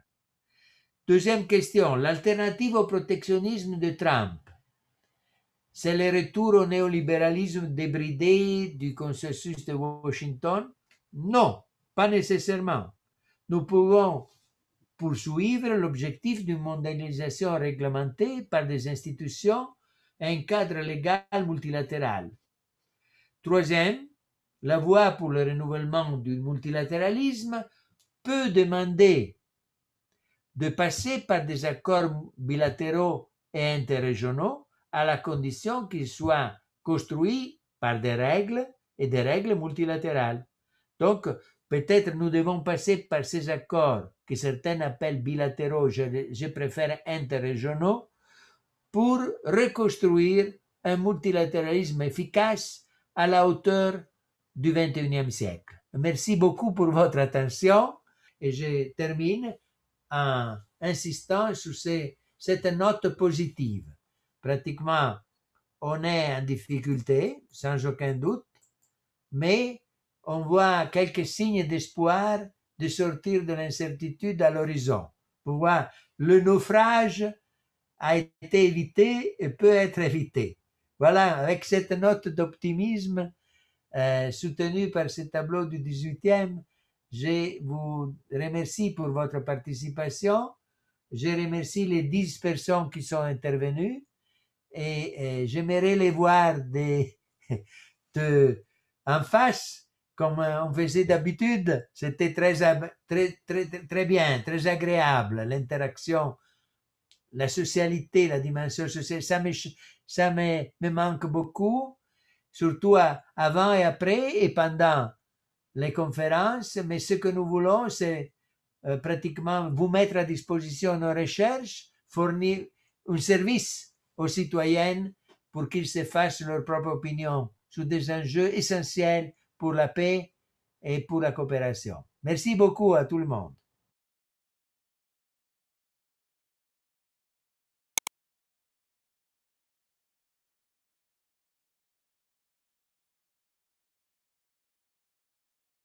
Deuxième question, l'alternative au protectionnisme de Trump. C'est le retour au néolibéralisme débridé du consensus de Washington Non, pas nécessairement. Nous pouvons poursuivre l'objectif d'une mondialisation réglementée par des institutions et un cadre légal multilatéral. Troisième, la voie pour le renouvellement du multilatéralisme peut demander de passer par des accords bilatéraux et interrégionaux à la condition qu'ils soient construits par des règles et des règles multilatérales. Donc, peut-être nous devons passer par ces accords que certains appellent bilatéraux, je, préfère interrégionaux, pour reconstruire un multilatéralisme efficace à la hauteur du 21e siècle. Merci beaucoup pour votre attention et je termine en insistant sur cette note positive. Pratiquement, on est en difficulté, sans aucun doute, mais on voit quelques signes d'espoir de sortir de l'incertitude à l'horizon. voir le naufrage a été évité et peut être évité. Voilà, avec cette note d'optimisme, euh, soutenu par ce tableau du 18e. Je vous remercie pour votre participation. Je remercie les 10 personnes qui sont intervenues et, euh, j'aimerais les voir *laughs* de, en face comme on faisait d'habitude. C'était très, très, très, très bien, très agréable, l'interaction, la socialité, la dimension sociale. Ça ça me, me manque beaucoup surtout avant et après et pendant les conférences, mais ce que nous voulons, c'est euh, pratiquement vous mettre à disposition nos recherches, fournir un service aux citoyennes pour qu'ils se fassent leur propre opinion sur des enjeux essentiels pour la paix et pour la coopération. Merci beaucoup à tout le monde.